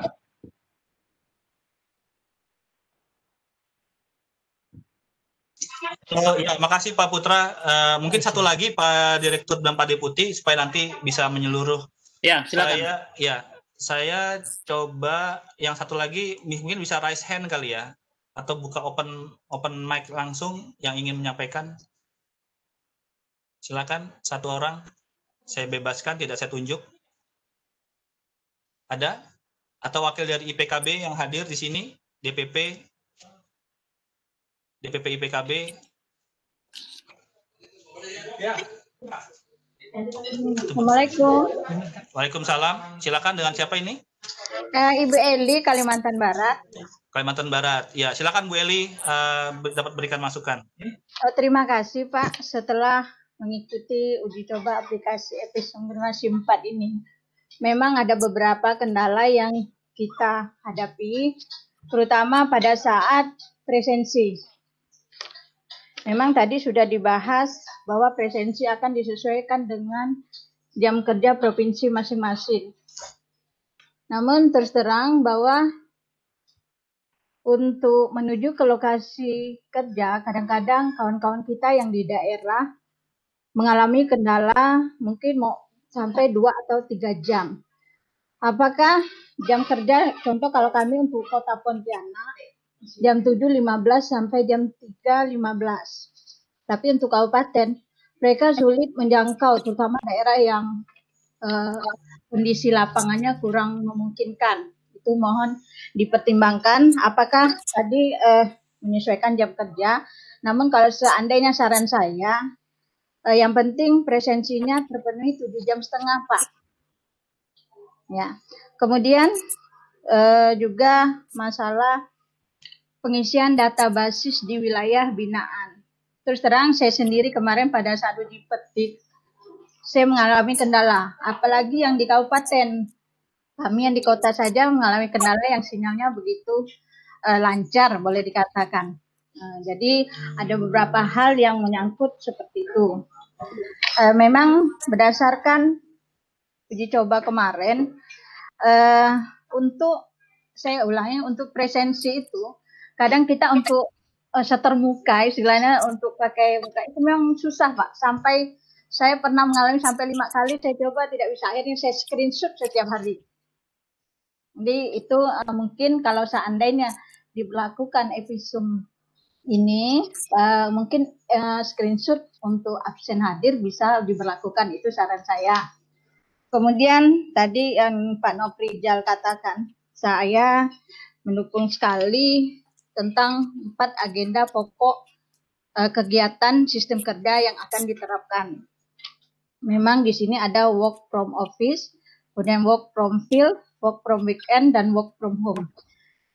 Oh, ya, makasih Pak Putra. Uh, mungkin satu lagi Pak Direktur dan Pak Deputi supaya nanti bisa menyeluruh. Ya, silakan. Saya, ya, saya coba yang satu lagi mungkin bisa raise hand kali ya atau buka open open mic langsung yang ingin menyampaikan. Silakan satu orang. Saya bebaskan, tidak saya tunjuk. Ada? Atau wakil dari IPKB yang hadir di sini, DPP DPP IPKB ya Assalamualaikum. Waalaikumsalam. Silakan dengan siapa ini? Eh, Ibu Eli Kalimantan Barat. Kalimantan Barat. Ya, silakan Bu Eli uh, dapat berikan masukan. Oh, terima kasih Pak. Setelah mengikuti uji coba aplikasi epistemologi 4 ini, memang ada beberapa kendala yang kita hadapi, terutama pada saat presensi Memang tadi sudah dibahas bahwa presensi akan disesuaikan dengan jam kerja provinsi masing-masing. Namun terus terang bahwa untuk menuju ke lokasi kerja, kadang-kadang kawan-kawan kita yang di daerah mengalami kendala mungkin mau sampai 2 atau 3 jam. Apakah jam kerja, contoh kalau kami untuk kota Pontianak, jam 7.15 sampai jam 3.15. Tapi untuk kabupaten, mereka sulit menjangkau, terutama daerah yang eh, kondisi lapangannya kurang memungkinkan. Itu mohon dipertimbangkan apakah tadi eh, menyesuaikan jam kerja. Namun kalau seandainya saran saya, eh, yang penting presensinya terpenuhi 7 jam setengah, Pak. Ya. Kemudian eh, juga masalah pengisian data basis di wilayah binaan. Terus terang saya sendiri kemarin pada saat uji petik saya mengalami kendala, apalagi yang di kabupaten. Kami yang di kota saja mengalami kendala yang sinyalnya begitu uh, lancar boleh dikatakan. Uh, jadi ada beberapa hal yang menyangkut seperti itu. Uh, memang berdasarkan uji coba kemarin untuk saya ulangi untuk presensi itu kadang kita untuk uh, eh, shutter muka istilahnya untuk pakai muka itu memang susah pak sampai saya pernah mengalami sampai lima kali saya coba tidak bisa akhirnya saya screenshot setiap hari jadi itu uh, mungkin kalau seandainya diberlakukan episum ini uh, mungkin uh, screenshot untuk absen hadir bisa diberlakukan itu saran saya. Kemudian tadi yang Pak Jal katakan saya mendukung sekali tentang empat agenda pokok uh, kegiatan sistem kerja yang akan diterapkan. Memang di sini ada work from office, kemudian work from field, work from weekend, dan work from home.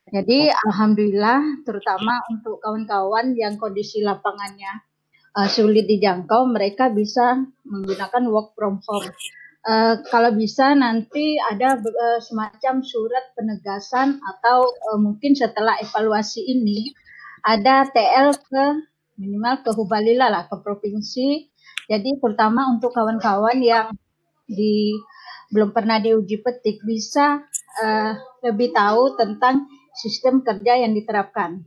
Jadi oh. alhamdulillah terutama untuk kawan-kawan yang kondisi lapangannya uh, sulit dijangkau, mereka bisa menggunakan work from home uh, kalau bisa nanti ada uh, semacam surat penegasan atau uh, mungkin setelah evaluasi ini ada TL ke minimal ke Hubalila lah ke provinsi. Jadi pertama untuk kawan-kawan yang di belum pernah diuji petik bisa uh, lebih tahu tentang sistem kerja yang diterapkan.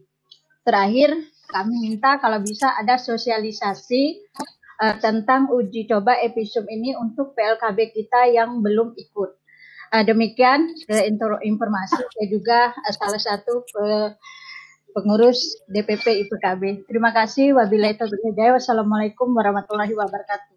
Terakhir, kami minta kalau bisa ada sosialisasi uh, tentang uji coba episum ini untuk PLKB kita yang belum ikut. Uh, demikian uh, informasi saya juga uh, salah satu uh, pengurus DPP IPKB. Terima kasih. Wabillahi taufiq hidayah. Wassalamualaikum warahmatullahi wabarakatuh.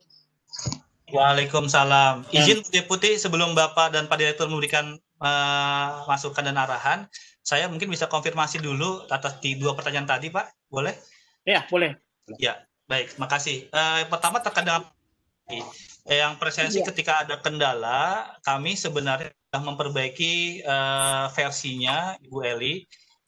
Waalaikumsalam. Ya. Izin Deputi sebelum Bapak dan Pak Direktur memberikan uh, masukan dan arahan, saya mungkin bisa konfirmasi dulu atas di dua pertanyaan tadi, Pak. Boleh? Ya, boleh. Ya. Baik, makasih. Uh, pertama terkadang eh, yang presensi yeah. ketika ada kendala, kami sebenarnya sudah memperbaiki uh, versinya Ibu Eli.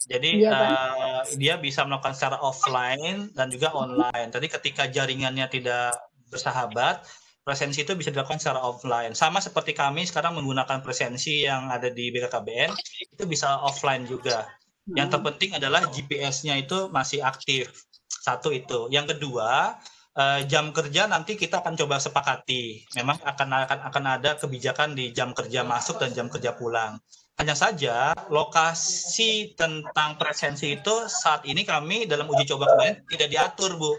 Jadi uh, dia bisa melakukan secara offline dan juga mm-hmm. online. Tadi ketika jaringannya tidak bersahabat, presensi itu bisa dilakukan secara offline. Sama seperti kami sekarang menggunakan presensi yang ada di BKKBN, itu bisa offline juga. Yang mm-hmm. terpenting adalah GPS-nya itu masih aktif. Satu itu. Yang kedua, uh, jam kerja nanti kita akan coba sepakati. Memang akan akan akan ada kebijakan di jam kerja masuk dan jam kerja pulang. Hanya saja lokasi tentang presensi itu saat ini kami dalam uji coba kemarin tidak diatur, Bu.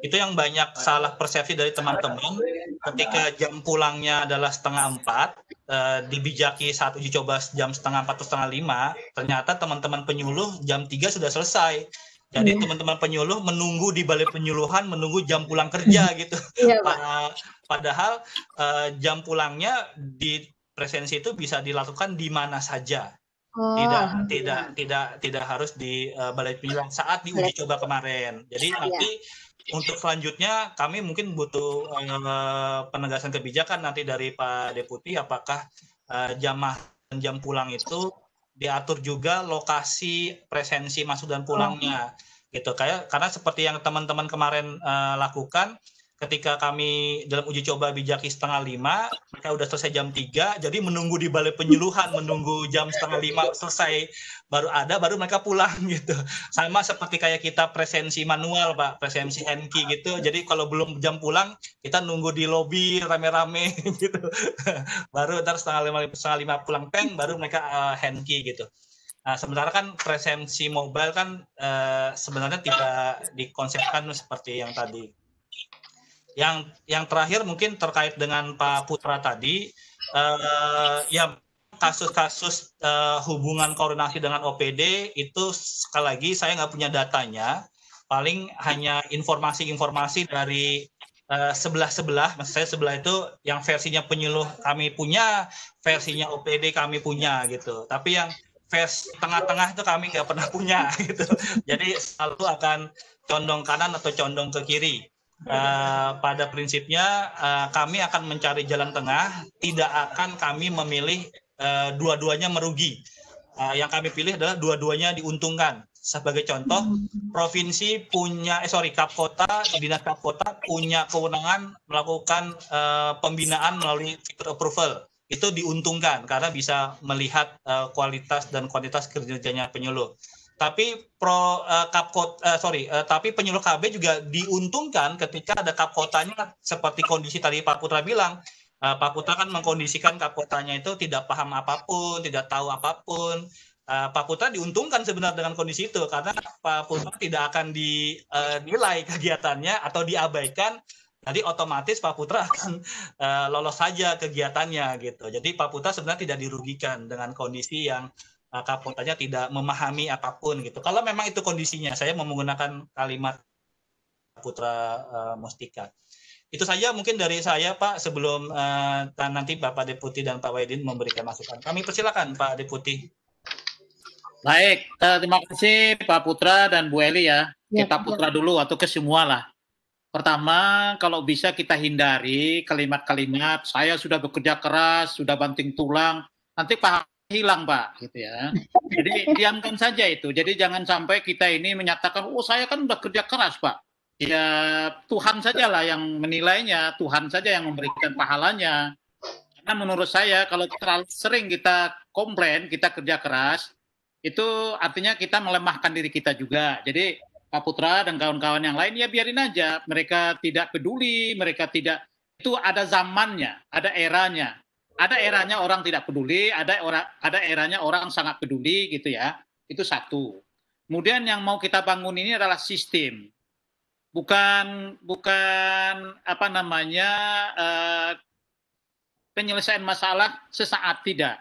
Itu yang banyak salah persepsi dari teman-teman. Ketika jam pulangnya adalah setengah empat, e, dibijaki saat uji coba jam setengah empat atau setengah lima, ternyata teman-teman penyuluh jam tiga sudah selesai jadi yeah. teman-teman penyuluh menunggu di balai penyuluhan, menunggu jam pulang kerja gitu. Yeah, padahal uh, jam pulangnya di presensi itu bisa dilakukan di mana saja. Oh, tidak, tidak, tidak, tidak harus di uh, balai penyuluhan saat di uji coba kemarin. Jadi iya. nanti untuk selanjutnya kami mungkin butuh uh, penegasan kebijakan nanti dari Pak Deputi apakah uh, jam jam pulang itu diatur juga lokasi presensi masuk dan pulangnya oh. gitu kayak karena seperti yang teman teman kemarin eh, lakukan ketika kami dalam uji coba bijaki setengah lima, mereka udah selesai jam tiga, jadi menunggu di balai penyuluhan, menunggu jam setengah lima selesai baru ada, baru mereka pulang gitu. Sama seperti kayak kita presensi manual pak, presensi handki gitu. Jadi kalau belum jam pulang, kita nunggu di lobi rame-rame gitu. baru ntar setengah lima, setengah lima pulang peng, baru mereka uh, eh, Henki gitu. Nah, sementara kan presensi mobile kan uh, sebenarnya tidak dikonsepkan seperti yang tadi yang yang terakhir mungkin terkait dengan Pak Putra tadi uh, ya kasus-kasus uh, hubungan koordinasi dengan OPD itu sekali lagi saya nggak punya datanya paling hanya informasi-informasi dari eh, sebelah-sebelah, uh, saya sebelah itu yang versinya penyuluh kami punya, versinya OPD kami punya gitu. Tapi yang versi tengah-tengah itu kami nggak pernah punya gitu. Jadi selalu akan condong kanan atau condong ke kiri. Uh, pada prinsipnya uh, kami akan mencari jalan tengah, tidak akan kami memilih uh, dua-duanya merugi. Uh, yang kami pilih adalah dua-duanya diuntungkan. Sebagai contoh, provinsi punya, eh sorry, kap kota, dinas kap kota punya kewenangan melakukan uh, pembinaan melalui fitur approval. Itu diuntungkan karena bisa melihat uh, kualitas dan kuantitas kerjanya penyuluh tapi pro uh, uh, sorry uh, tapi penyuluh KB juga diuntungkan ketika ada kap kotanya seperti kondisi tadi Pak Putra bilang uh, Pak Putra kan mengkondisikan kap kotanya itu tidak paham apapun tidak tahu apapun uh, Pak Putra diuntungkan sebenarnya dengan kondisi itu karena Pak Putra tidak akan dinilai kegiatannya atau diabaikan jadi otomatis Pak Putra akan uh, lolos saja kegiatannya gitu jadi Pak Putra sebenarnya tidak dirugikan dengan kondisi yang Eh, kapotanya tidak memahami apapun gitu. Kalau memang itu kondisinya, saya menggunakan kalimat Putra uh, Mustika. Itu saja mungkin dari saya Pak sebelum uh, nanti Bapak Deputi dan Pak Waidin memberikan masukan. Kami persilakan Pak Deputi. Baik, terima kasih Pak Putra dan Bu Eli ya. ya kita Putra dulu atau ke semua lah. Pertama, kalau bisa kita hindari kalimat-kalimat saya sudah bekerja keras, sudah banting tulang. Nanti Pak hilang pak gitu ya jadi diamkan saja itu jadi jangan sampai kita ini menyatakan oh saya kan udah kerja keras pak ya Tuhan sajalah yang menilainya Tuhan saja yang memberikan pahalanya karena menurut saya kalau terlalu sering kita komplain kita kerja keras itu artinya kita melemahkan diri kita juga jadi Pak Putra dan kawan-kawan yang lain ya biarin aja mereka tidak peduli mereka tidak itu ada zamannya ada eranya ada eranya orang tidak peduli, ada orang ada eranya orang sangat peduli gitu ya. Itu satu. Kemudian yang mau kita bangun ini adalah sistem. Bukan bukan apa namanya uh, penyelesaian masalah sesaat tidak.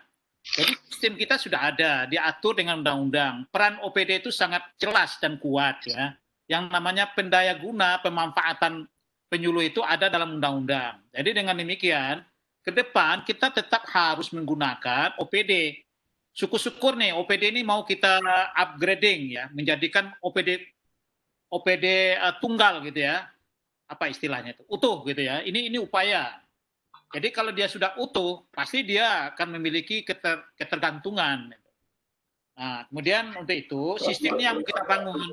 Jadi sistem kita sudah ada, diatur dengan undang-undang. Peran OPD itu sangat jelas dan kuat ya. Yang namanya pendaya guna pemanfaatan penyuluh itu ada dalam undang-undang. Jadi dengan demikian ke depan kita tetap harus menggunakan OPD. Syukur-syukur nih OPD ini mau kita upgrading ya, menjadikan OPD OPD uh, eh, tunggal gitu ya. Apa istilahnya itu? Utuh gitu ya. Ini ini upaya. Jadi kalau dia sudah utuh, pasti dia akan memiliki keter, ketergantungan. Nah, kemudian untuk itu sistemnya yang kita bangun.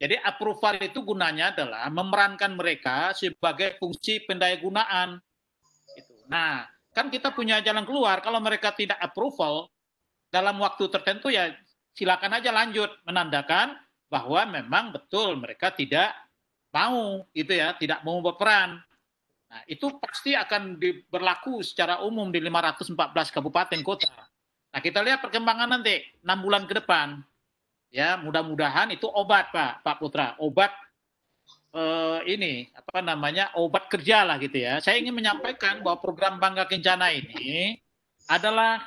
Jadi approval itu gunanya adalah memerankan mereka sebagai fungsi pendaya gunaan Nah, kan kita punya jalan keluar. Kalau mereka tidak approval dalam waktu tertentu ya silakan aja lanjut menandakan bahwa memang betul mereka tidak mau gitu ya, tidak mau berperan. Nah, itu pasti akan berlaku secara umum di 514 kabupaten kota. Nah, kita lihat perkembangan nanti 6 bulan ke depan. Ya, mudah-mudahan itu obat, Pak, Pak Putra. Obat eh, ini apa namanya obat kerja lah gitu ya. Saya ingin menyampaikan bahwa program Bangga Kencana ini adalah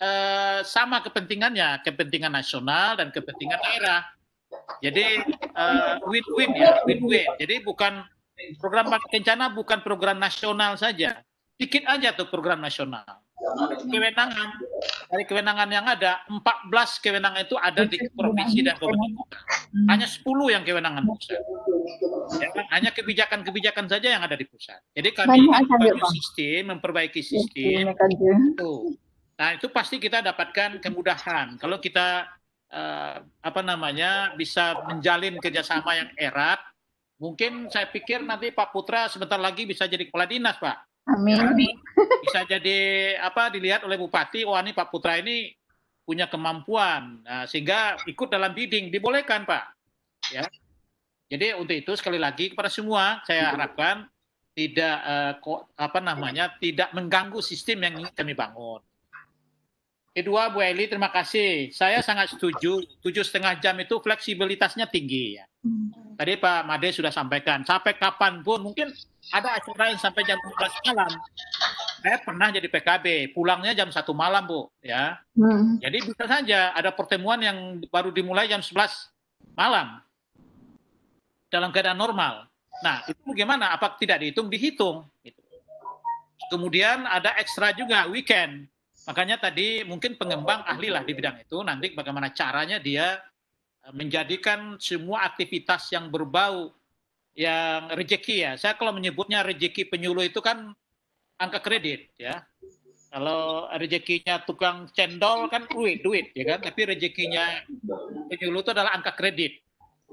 eh, sama kepentingannya, kepentingan nasional dan kepentingan daerah. Jadi eh, win-win eh, ya, win-win. Jadi bukan program Bangga Kencana bukan program nasional saja. sedikit aja tuh program nasional kewenangan dari kewenangan yang ada 14 kewenangan itu ada di provinsi dan kabupaten hanya 10 yang kewenangan pusat ya, kan? hanya kebijakan-kebijakan saja yang ada di pusat jadi kami memperbaiki sistem memperbaiki iya, sistem iya, kan, itu nah itu pasti kita dapatkan kemudahan kalau kita eh, apa namanya bisa menjalin kerjasama yang erat mungkin saya pikir nanti Pak Putra sebentar lagi bisa jadi kepala dinas Pak Amin. Ya, bisa jadi apa dilihat oleh bupati, oh ini Pak Putra ini punya kemampuan, nah, sehingga ikut dalam bidding dibolehkan Pak. Ya. Jadi untuk itu sekali lagi kepada semua saya harapkan tidak eh, ko, apa namanya tidak mengganggu sistem yang kami bangun. Kedua Bu Eli terima kasih. Saya sangat setuju tujuh setengah jam itu fleksibilitasnya tinggi ya. Hmm. Tadi Pak Made sudah sampaikan, sampai kapan pun mungkin ada acara yang sampai jam 12 malam. Saya pernah jadi PKB, pulangnya jam 1 malam, Bu, ya. Hmm. Jadi bisa saja ada pertemuan yang baru dimulai jam 11 malam. Dalam keadaan normal. Nah, itu bagaimana? Apa tidak dihitung? Dihitung. Gitu. Kemudian ada ekstra juga weekend. Makanya tadi mungkin pengembang ahli lah di bidang itu nanti bagaimana caranya dia menjadikan semua aktivitas yang berbau yang rejeki ya. Saya kalau menyebutnya rejeki penyuluh itu kan angka kredit ya. Kalau rezekinya tukang cendol kan duit, duit ya kan. Tapi rezekinya penyuluh itu adalah angka kredit.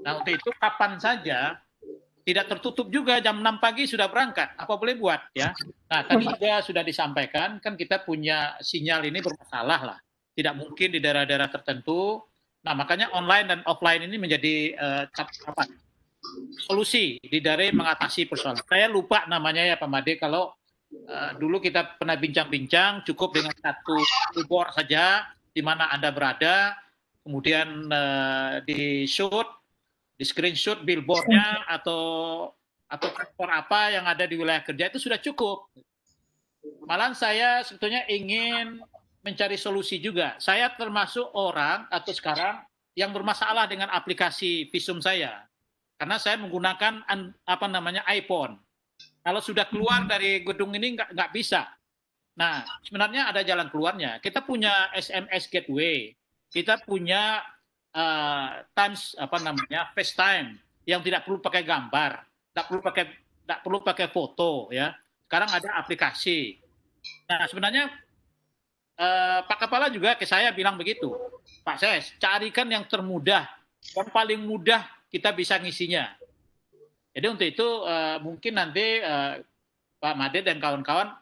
Nah untuk itu kapan saja tidak tertutup juga jam 6 pagi sudah berangkat. Apa boleh buat ya. Nah tadi juga sudah disampaikan kan kita punya sinyal ini bermasalah lah. Tidak mungkin di daerah-daerah tertentu Nah, makanya online dan offline ini menjadi uh, eh, apa? solusi di dari mengatasi persoalan. Saya lupa namanya ya Pak Made kalau uh, dulu kita pernah bincang-bincang cukup dengan satu bor saja di mana Anda berada, kemudian uh, di shoot, di screenshot billboardnya atau atau kantor apa yang ada di wilayah kerja itu sudah cukup. Malah saya sebetulnya ingin mencari solusi juga. Saya termasuk orang atau sekarang yang bermasalah dengan aplikasi visum saya. Karena saya menggunakan apa namanya iPhone. Kalau sudah keluar hmm. dari gedung ini nggak nggak bisa. Nah, sebenarnya ada jalan keluarnya. Kita punya SMS gateway, kita punya uh, times apa namanya FaceTime yang tidak perlu pakai gambar, tidak perlu pakai tidak perlu pakai foto ya. Sekarang ada aplikasi. Nah, sebenarnya eh, Pak Kepala juga ke saya bilang begitu. Pak Ses, carikan yang termudah, yang paling mudah kita bisa ngisinya. Jadi untuk itu eh, mungkin nanti eh, Pak Made dan kawan-kawan,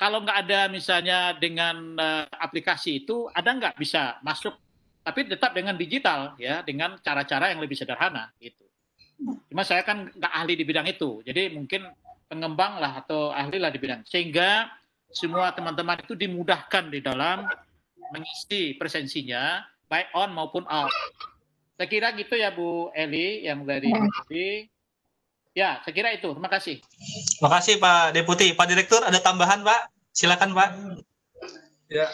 kalau nggak ada misalnya dengan eh, aplikasi itu, ada nggak bisa masuk? Tapi tetap dengan digital ya, dengan cara-cara yang lebih sederhana gitu. Cuma saya kan nggak ahli di bidang itu, jadi mungkin pengembang lah atau ahli lah di bidang. Sehingga semua teman-teman itu dimudahkan di dalam mengisi presensinya baik on maupun off. Saya kira gitu ya Bu Eli yang dari hmm. Deputi. Ya, saya kira itu. Terima kasih. Terima kasih Pak Deputi. Pak Direktur ada tambahan Pak? Silakan Pak. Ya,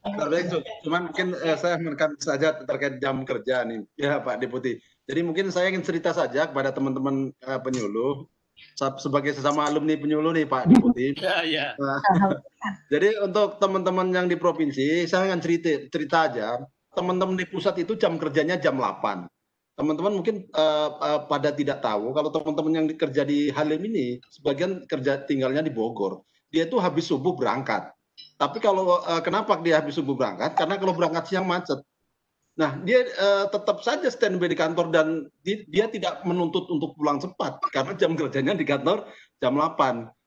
terbaik. Cuman mungkin eh, saya menekan saja terkait jam kerja nih, ya Pak Deputi. Jadi mungkin saya ingin cerita saja kepada teman-teman eh, penyuluh sebagai sesama alumni penyuluh nih Pak Deputi. Ya, ya. Nah, jadi untuk teman-teman yang di provinsi, saya akan cerita, cerita aja. Teman-teman di pusat itu jam kerjanya jam 8. Teman-teman mungkin uh, uh, pada tidak tahu kalau teman-teman yang kerja di Halim ini sebagian kerja tinggalnya di Bogor. Dia itu habis subuh berangkat. Tapi kalau uh, kenapa dia habis subuh berangkat? Karena kalau berangkat siang macet nah dia eh, tetap saja standby di kantor dan dia tidak menuntut untuk pulang cepat karena jam kerjanya di kantor jam 8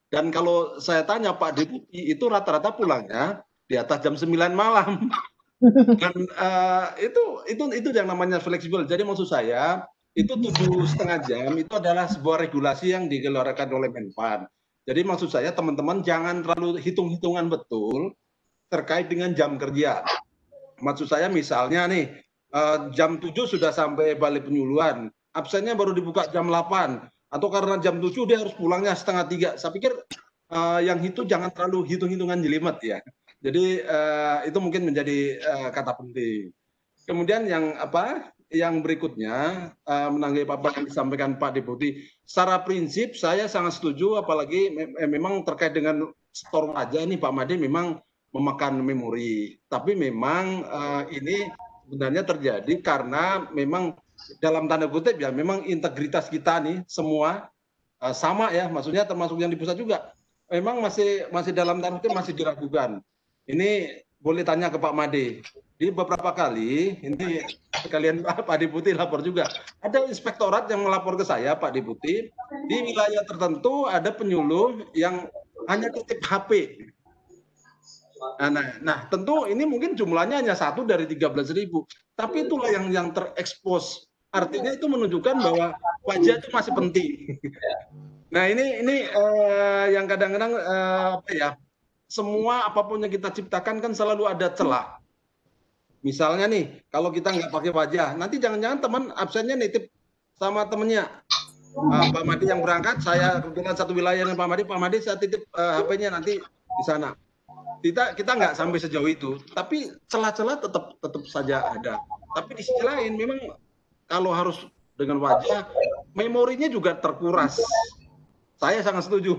dan kalau saya tanya Pak Deputi itu rata-rata pulangnya di atas jam 9 malam dan uh, itu itu itu yang namanya fleksibel jadi maksud saya itu tujuh setengah jam itu adalah sebuah regulasi yang dikeluarkan oleh Menpan. Jadi maksud saya teman-teman jangan terlalu hitung-hitungan betul terkait dengan jam kerja maksud saya misalnya nih eh, jam 7 sudah sampai balai penyuluhan absennya baru dibuka jam 8 atau karena jam 7 dia harus pulangnya setengah tiga saya pikir uh, yang itu jangan terlalu hitung-hitungan jelimet ya jadi uh, itu mungkin menjadi uh, kata penting kemudian yang apa yang berikutnya uh, menanggapi apa yang disampaikan Pak Deputi secara prinsip saya sangat setuju apalagi me memang terkait dengan storm aja nih Pak Made memang memakan memori. Tapi memang uh, ini sebenarnya terjadi karena memang dalam tanda kutip ya memang integritas kita nih semua uh, sama ya maksudnya termasuk yang di pusat juga memang masih masih dalam tanda kutip masih diragukan. Ini boleh tanya ke Pak Made. Di beberapa kali ini kalian Pak Deputi lapor juga. Ada inspektorat yang melapor ke saya Pak Deputi di wilayah tertentu ada penyuluh yang hanya titip HP Nah, nah, nah, tentu ini mungkin jumlahnya hanya satu dari belas ribu, tapi itulah yang yang terekspos. Artinya itu menunjukkan bahwa wajah itu masih penting. nah ini ini uh, yang kadang-kadang uh, apa ya? Semua apapun yang kita ciptakan kan selalu ada celah. Misalnya nih, kalau kita nggak pakai wajah, nanti jangan-jangan teman absennya nitip sama temennya. Uh, Pak Madi yang berangkat, saya kebetulan satu wilayah dengan Pak Madi, Pak Madi saya titip uh, eh, HP-nya nanti di sana kita kita nggak sampai sejauh itu tapi celah-celah tetap tetap saja ada tapi di sisi lain memang kalau harus dengan wajah memorinya juga terkuras saya sangat setuju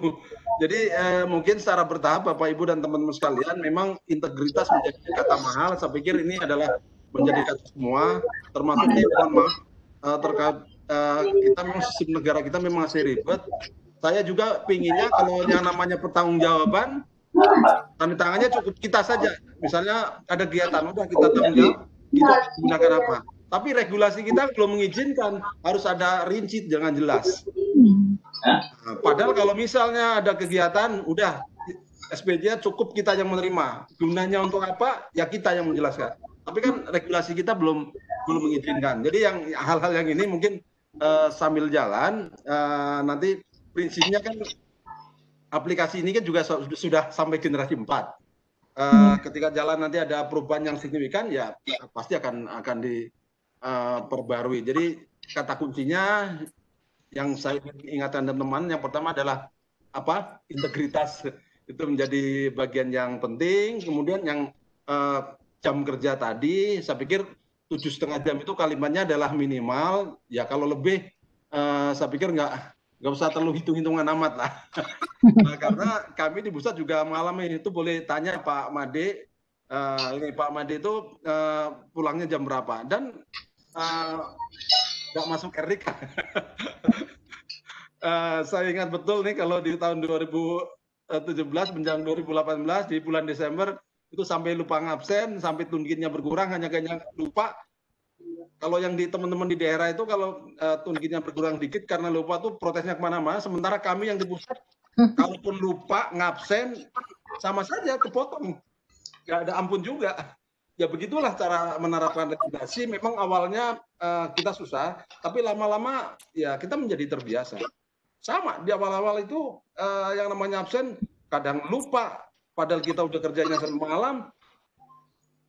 jadi eh, mungkin secara bertahap bapak ibu dan teman-teman sekalian memang integritas menjadi kata mahal saya pikir ini adalah menjadi kata semua termasuk ini mohon maaf eh, terkait uh, kita memang sistem negara kita memang masih ribet saya juga pinginnya kalau yang namanya pertanggungjawaban Tanda tangannya cukup kita saja. Misalnya ada kegiatan udah kita jawab kita gunakan apa. Tapi regulasi kita belum mengizinkan harus ada rinci jangan jelas. Nah, padahal kalau misalnya ada kegiatan udah SPJ cukup kita yang menerima. Gunanya untuk apa? Ya kita yang menjelaskan. Tapi kan regulasi kita belum belum mengizinkan. Jadi yang hal-hal yang ini mungkin uh, sambil jalan uh, nanti prinsipnya kan aplikasi ini kan juga sudah sampai generasi 4. Uh, eh, hmm. Ketika jalan nanti ada perubahan yang signifikan, ya pasti akan akan diperbarui. Eh, uh, Jadi kata kuncinya yang saya ingatkan teman-teman, yang pertama adalah apa integritas itu menjadi bagian yang penting. Kemudian yang uh, jam kerja tadi, saya pikir tujuh setengah jam itu kalimatnya adalah minimal. Ya kalau lebih, uh, saya pikir nggak nggak usah terlalu hitung-hitungan amat lah. nah, karena kami di pusat juga mengalami itu boleh tanya Pak Made, uh, ini Pak Made itu uh, pulangnya jam berapa dan eh, nggak uh, masuk Erik. uh, saya ingat betul nih kalau di tahun 2017 menjelang 2018 di bulan Desember itu sampai lupa ngabsen, sampai tunggitnya berkurang hanya kayaknya lupa kalau yang di teman-teman di daerah itu kalau uh, eh, tungginya berkurang dikit karena lupa tuh protesnya kemana-mana. Sementara kami yang di pusat, kalaupun lupa ngabsen sama saja kepotong, nggak ada ampun juga. Ya begitulah cara menerapkan regulasi. Memang awalnya uh, kita susah, tapi lama-lama ya kita menjadi terbiasa. Sama di awal-awal itu uh, yang namanya absen kadang lupa, padahal kita udah kerjanya semalam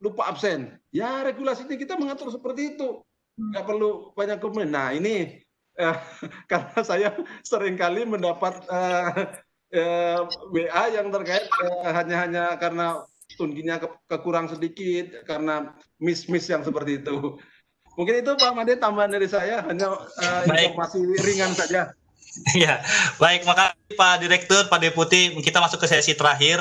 lupa absen. Ya regulasinya kita mengatur seperti itu. Hmm. Nggak perlu banyak komen. Nah ini eh, karena saya seringkali mendapat eh, eh, WA yang terkait hanya eh, hanya hanya karena tungginya ke kekurang sedikit karena miss-miss yang seperti itu. Mungkin itu Pak Made tambahan dari saya hanya eh, informasi ringan saja. Ya, baik makasih Pak Direktur, Pak Deputi. Kita masuk ke sesi terakhir.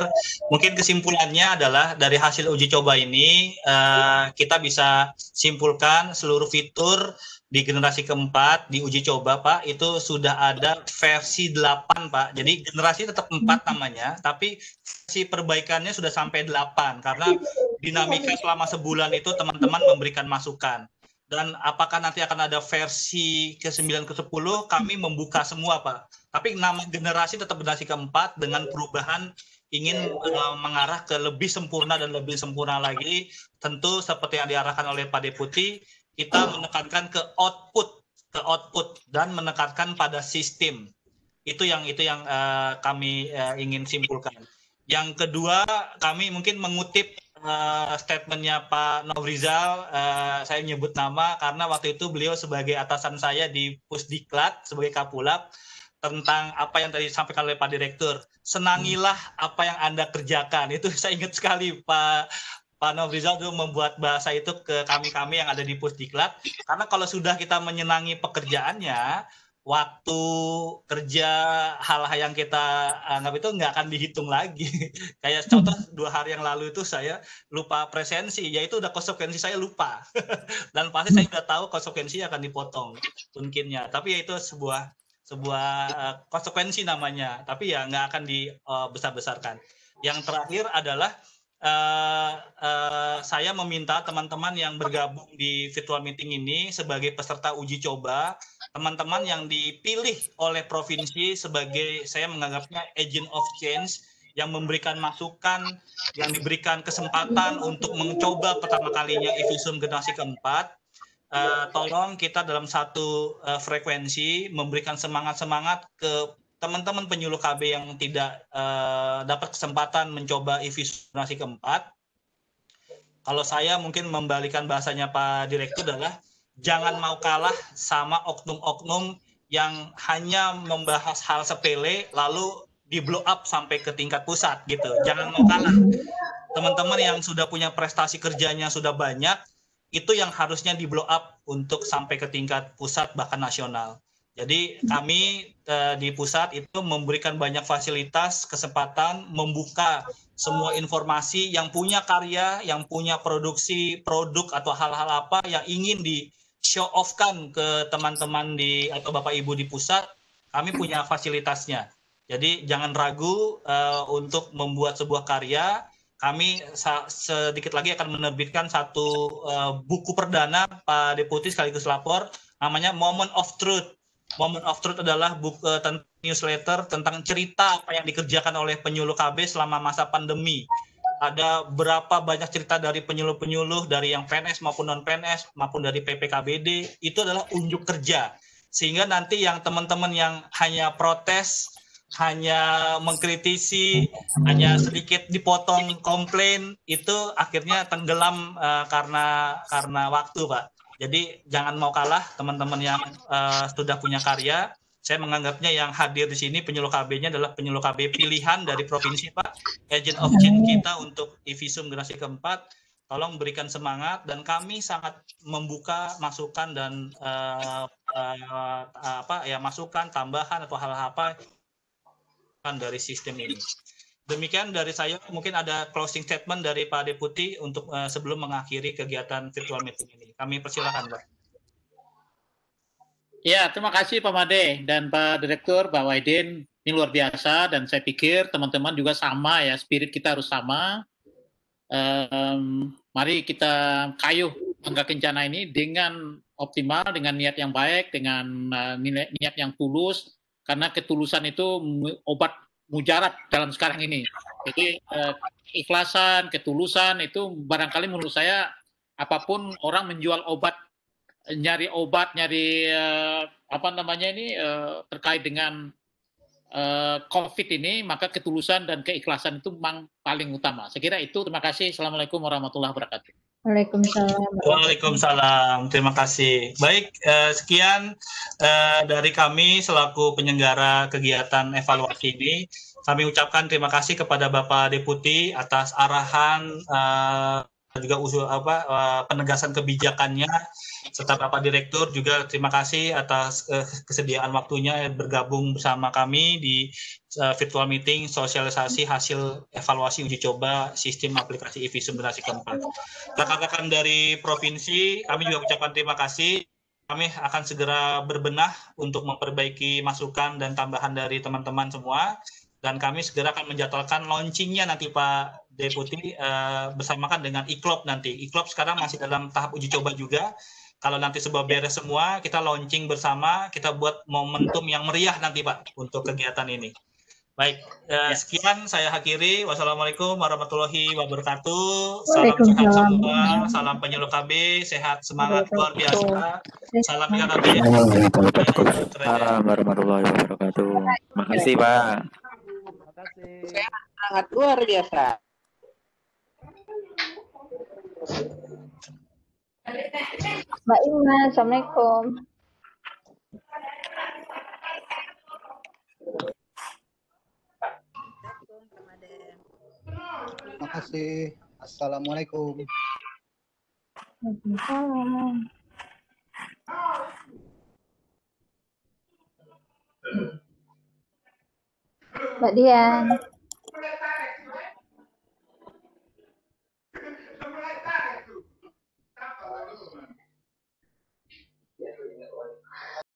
Mungkin kesimpulannya adalah dari hasil uji coba ini uh, kita bisa simpulkan seluruh fitur di generasi keempat di uji coba Pak itu sudah ada versi 8 Pak. Jadi generasi tetap empat mm-hmm. namanya, tapi versi perbaikannya sudah sampai 8 karena iya, dinamika selama sebulan itu teman-teman memberikan masukan dan apakah nanti akan ada versi ke-9 ke-10 kami membuka semua Pak. Tapi nama generasi tetap generasi keempat dengan perubahan ingin eh, mengarah ke lebih sempurna dan lebih sempurna lagi tentu seperti yang diarahkan oleh Pak Deputi kita menekankan ke output ke output dan menekankan pada sistem. Itu yang itu yang uh, kami uh, ingin simpulkan. Yang kedua, kami mungkin mengutip uh, statementnya Pak Novrizal, uh, eh, saya menyebut nama karena waktu itu beliau sebagai atasan saya di Pusdiklat sebagai Kapulap tentang apa yang tadi disampaikan oleh Pak Direktur. Senangilah hmm. apa yang Anda kerjakan. Itu saya ingat sekali Pak Pak Novrizal itu membuat bahasa itu ke kami-kami yang ada di Pusdiklat. Karena kalau sudah kita menyenangi pekerjaannya, waktu kerja hal-hal yang kita anggap itu nggak akan dihitung lagi kayak hmm. contoh dua hari yang lalu itu saya lupa presensi yaitu udah konsekuensi saya lupa dan pasti saya udah tahu konsekuensi akan dipotong mungkinnya tapi ya itu sebuah sebuah eh, konsekuensi namanya tapi ya nggak akan dibesar-besarkan eh, yang terakhir adalah Uh, uh, saya meminta teman-teman yang bergabung di virtual meeting ini sebagai peserta uji coba teman-teman yang dipilih oleh provinsi sebagai saya menganggapnya agent of change yang memberikan masukan, yang diberikan kesempatan untuk mencoba pertama kalinya Evisum generasi keempat. Uh, tolong kita dalam satu uh, frekuensi memberikan semangat-semangat ke teman-teman penyuluh KB yang tidak uh, dapat kesempatan mencoba Evisum generasi keempat. Kalau saya mungkin membalikan bahasanya Pak Direktur adalah jangan mau kalah sama oknum-oknum yang hanya membahas hal sepele lalu di blow up sampai ke tingkat pusat gitu. Jangan mau kalah. Teman-teman yang sudah punya prestasi kerjanya sudah banyak, itu yang harusnya di blow up untuk sampai ke tingkat pusat bahkan nasional. Jadi kami eh, di pusat itu memberikan banyak fasilitas, kesempatan membuka semua informasi yang punya karya, yang punya produksi produk atau hal-hal apa yang ingin di show off kan ke teman-teman di atau Bapak Ibu di pusat, kami punya fasilitasnya. Jadi jangan ragu uh, untuk membuat sebuah karya. Kami sedikit lagi akan menerbitkan satu uh, buku perdana Pak Deputi sekaligus lapor namanya Moment of Truth. Moment of Truth adalah buku uh, eh, tentang newsletter tentang cerita apa yang dikerjakan oleh penyuluh KB selama masa pandemi ada berapa banyak cerita dari penyuluh-penyuluh dari yang PNS maupun non PNS maupun dari PPKBD itu adalah unjuk kerja sehingga nanti yang teman-teman yang hanya protes hanya mengkritisi hanya sedikit dipotong komplain itu akhirnya tenggelam uh, karena karena waktu pak jadi jangan mau kalah teman-teman yang uh, sudah punya karya saya menganggapnya yang hadir di sini penyuluh KB-nya adalah penyuluh KB pilihan dari provinsi Pak. Agent of Change kita untuk Ivisum generasi keempat. Tolong berikan semangat dan kami sangat membuka masukan dan uh, uh, apa ya masukan tambahan atau hal-hal apa kan dari sistem ini. Demikian dari saya mungkin ada closing statement dari Pak Deputi untuk uh, sebelum mengakhiri kegiatan virtual meeting ini. Kami persilahkan Pak. Ya, terima kasih Pak Made dan Pak Direktur, Pak Waidin. Ini luar biasa dan saya pikir teman-teman juga sama ya, spirit kita harus sama. Um, mari kita kayuh angka kencana ini dengan optimal, dengan niat yang baik, dengan uh, niat yang tulus, karena ketulusan itu obat mujarab dalam sekarang ini. Jadi uh, eh, ikhlasan, ketulusan itu barangkali menurut saya apapun orang menjual obat nyari obat, nyari uh, apa namanya ini uh, terkait dengan uh, COVID ini, maka ketulusan dan keikhlasan itu memang paling utama. Saya kira itu. Terima kasih. Assalamualaikum warahmatullahi wabarakatuh. Waalaikumsalam. Waalaikumsalam. Terima kasih. Baik, eh, sekian eh, dari kami selaku penyelenggara kegiatan evaluasi ini. Kami ucapkan terima kasih kepada Bapak Deputi atas arahan eh, juga usul apa eh, penegasan kebijakannya serta Bapak Direktur juga terima kasih atas eh, kesediaan waktunya bergabung bersama kami di eh, virtual meeting sosialisasi hasil evaluasi uji coba sistem aplikasi EV simulasi keempat. Rekan-rekan dari provinsi kami juga ucapkan terima kasih kami akan segera berbenah untuk memperbaiki masukan dan tambahan dari teman-teman semua dan kami segera akan menjadwalkan launchingnya nanti Pak deputi uh, bersamakan dengan iklop nanti. Iklop sekarang masih dalam tahap uji coba juga. Kalau nanti sebuah ya. beres semua, kita launching bersama, kita buat momentum yang meriah nanti Pak untuk kegiatan ini. Baik, uh, sekian saya akhiri. Wassalamualaikum warahmatullahi wabarakatuh. Salam sehat semua, salam penyuluh KB, sehat semangat luar biasa. Salam ya KB. Salam warahmatullahi wabarakatuh. Makasih Pak. Terima kasih. Sangat luar biasa. Mbak Ima, Assalamualaikum. Terima kasih. Assalamualaikum. Waalaikumsalam. Mbak Dian.